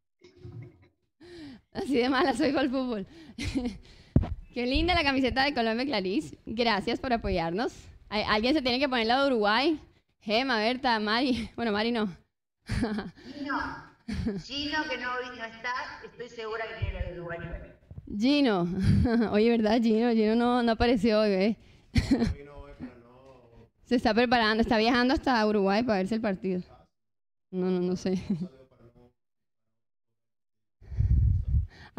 Así de mala soy para el fútbol. Qué linda la camiseta de Colombia Clarice. Gracias por apoyarnos. Alguien se tiene que poner la de Uruguay. Gema, Berta, Mari. Bueno, Mari no. Gino, Gino que no, está, estoy segura que tiene de Uruguay. Gino, oye, ¿verdad, Gino? Gino no, no apareció hoy, ¿eh? Se está preparando, está viajando hasta Uruguay para verse el partido. No, no, no sé.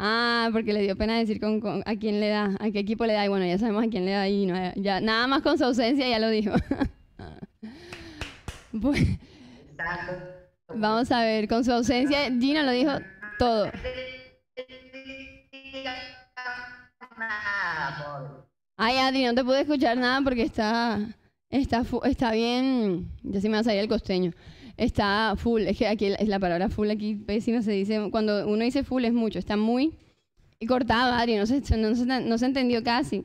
Ah, porque le dio pena decir a quién le da, a qué equipo le da. Y bueno, ya sabemos a quién le da y ya, nada más con su ausencia ya lo dijo. vamos a ver, con su ausencia Dino lo dijo todo. Ay, Adri, no te pude escuchar nada porque está, está, está bien. Ya se me va a salir el costeño. Está full, es que aquí es la palabra full, aquí pésima se dice, cuando uno dice full es mucho, está muy cortado, Adri, no se, no se, no se entendió casi.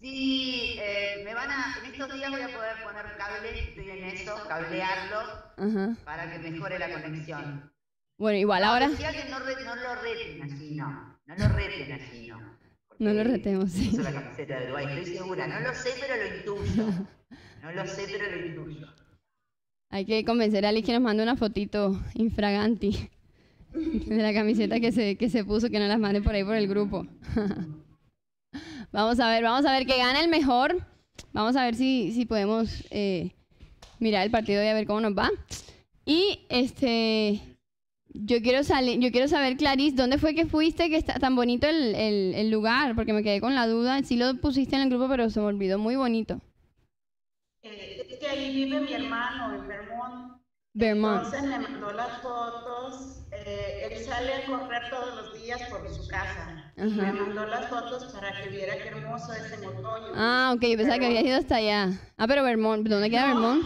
Sí, eh, me van a, en estos días voy a poder poner cable, estoy en eso, cablearlo para que mejore la conexión. Bueno, igual ahora... Decía que no, no lo reten así, no, no lo reten así, no. No lo retemos, sí. Es la camiseta de Uruguay, estoy segura. No lo sé, pero lo intuyo. No lo sé, pero Hay que convencer a Ali que nos mande una fotito infraganti de la camiseta que se, que se puso, que no las mande por ahí por el grupo. vamos a ver, vamos a ver qué gana el mejor. Vamos a ver si, si podemos eh, mirar el partido y a ver cómo nos va. Y este yo quiero salir, yo quiero saber, Clarice, ¿dónde fue que fuiste que está tan bonito el, el, el lugar? Porque me quedé con la duda. Sí lo pusiste en el grupo, pero se me olvidó muy bonito. Eh, es que ahí vive mi hermano en Vermont. Entonces me mandó las fotos, eh, él sale a correr todos los días por su casa. Me mandó las fotos para que viera qué hermoso es en otoño. Ah, ok, pensaba que había ido hasta allá. Ah, pero Vermont, ¿dónde queda Vermont?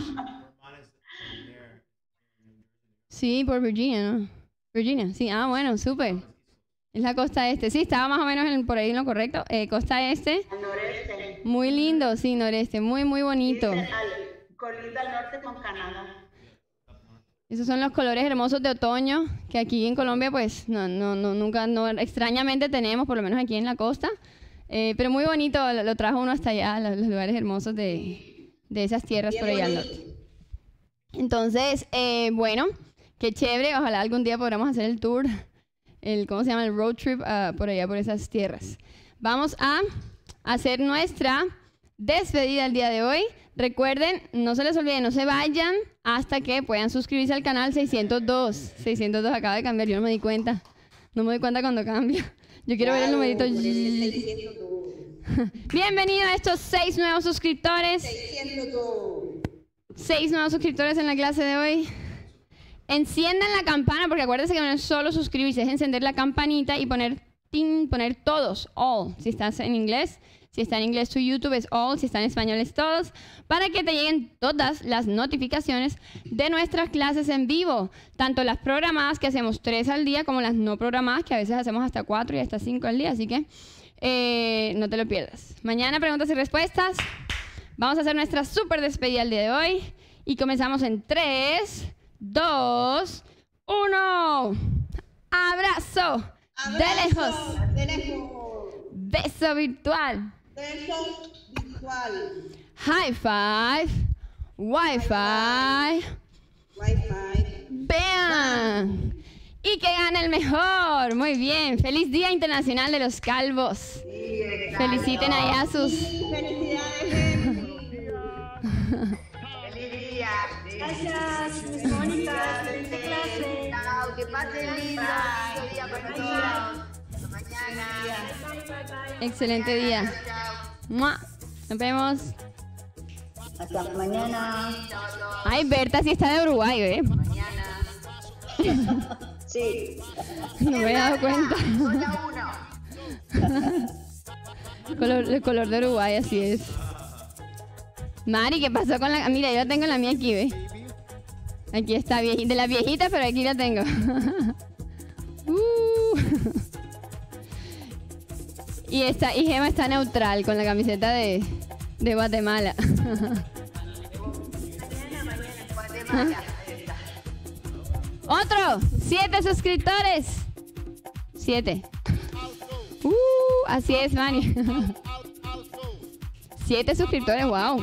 Sí, por Virginia, ¿no? Virginia, sí, ah, bueno, súper. Es la costa este. Sí, estaba más o menos por ahí en lo correcto. Eh, costa este. Muy lindo, sí, noreste, muy, muy bonito. Colinda al norte con Canadá. Esos son los colores hermosos de otoño que aquí en Colombia, pues, no, no, no nunca, no, extrañamente tenemos, por lo menos aquí en la costa. Eh, pero muy bonito, lo, trajo uno hasta allá, los, lugares hermosos de, de esas tierras por allá al norte. Entonces, eh, bueno, qué chévere, ojalá algún día podamos hacer el tour, el, ¿cómo se llama? El road trip ah, por allá, por esas tierras. Vamos a hacer nuestra despedida el día de hoy. Recuerden, no se les olvide, no se vayan hasta que puedan suscribirse al canal 602. 602 acaba de cambiar, yo no me di cuenta. No me doy cuenta cuando cambia. Yo quiero ver el numerito. Bienvenido a estos seis nuevos suscriptores. Seis nuevos suscriptores en la clase de hoy. Enciendan la campana, porque acuérdense que no es solo suscribirse, es encender la campanita y poner, poner todos, all, si estás en inglés. Si está en inglés su YouTube es all, si está en español es todos, para que te lleguen todas las notificaciones de nuestras clases en vivo, tanto las programadas que hacemos tres al día como las no programadas que a veces hacemos hasta cuatro y hasta cinco al día, así que eh, no te lo pierdas. Mañana preguntas y respuestas. Vamos a hacer nuestra súper despedida el día de hoy y comenzamos en tres, dos, uno. Abrazo. Abrazo de lejos. De lejos. Beso virtual visual. High five. Wi-Fi. Wi-Fi. Vean. Y que gane el mejor. Muy bien. Feliz Día Internacional de los Calvos. Sí, Feliciten a Yasus. Sí, felicidades. Feliz día. Gracias, Mónica. Feliz clase. Que pase lindo. Feliz día para todos. Excelente día. Nos vemos. Hasta mañana. Ay, Berta si está de Uruguay, ¿eh? Mañana. Sí. No me he dado cuenta. El color, el color de Uruguay, así es. Mari, ¿qué pasó con la.? Mira, yo tengo la mía aquí, ve Aquí está, de la viejita, pero aquí la tengo. Y, esta, y Gema está neutral con la camiseta de, de Guatemala. Otro, siete suscriptores. Siete. Uh, así es, Manny. Siete suscriptores, wow.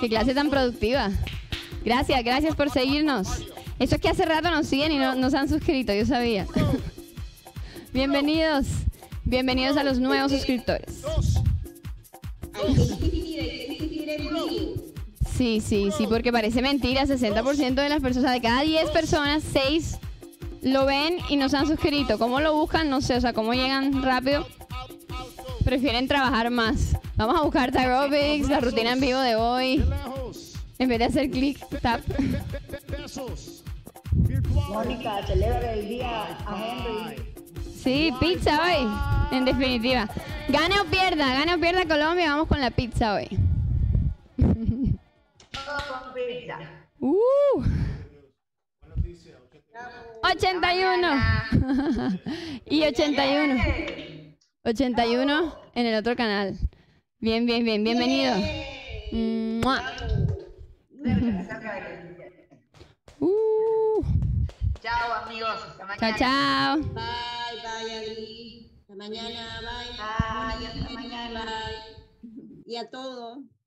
Qué clase tan productiva. Gracias, gracias por seguirnos. Eso es que hace rato nos siguen y no nos han suscrito, yo sabía. Bienvenidos. Bienvenidos a los nuevos suscriptores. Sí, sí, sí, porque parece mentira. 60% de las personas, de cada 10 personas, 6 lo ven y nos han suscrito. ¿Cómo lo buscan? No sé, o sea, ¿cómo llegan rápido? Prefieren trabajar más. Vamos a buscar Tagropics, la rutina en vivo de hoy. En vez de hacer clic, tap. Mónica, celebra el día a Sí, pizza hoy, en definitiva. Gane o pierda, gane o pierda Colombia, vamos con la pizza hoy. Con pizza. Uh. 81 y 81 81 en el otro canal bien bien bien bienvenido Mua. Chao, amigos. Hasta mañana. Chao, chao. Bye, bye, Ali. Hasta mañana, bye. Bye, hasta mañana. Bye. Y a todos.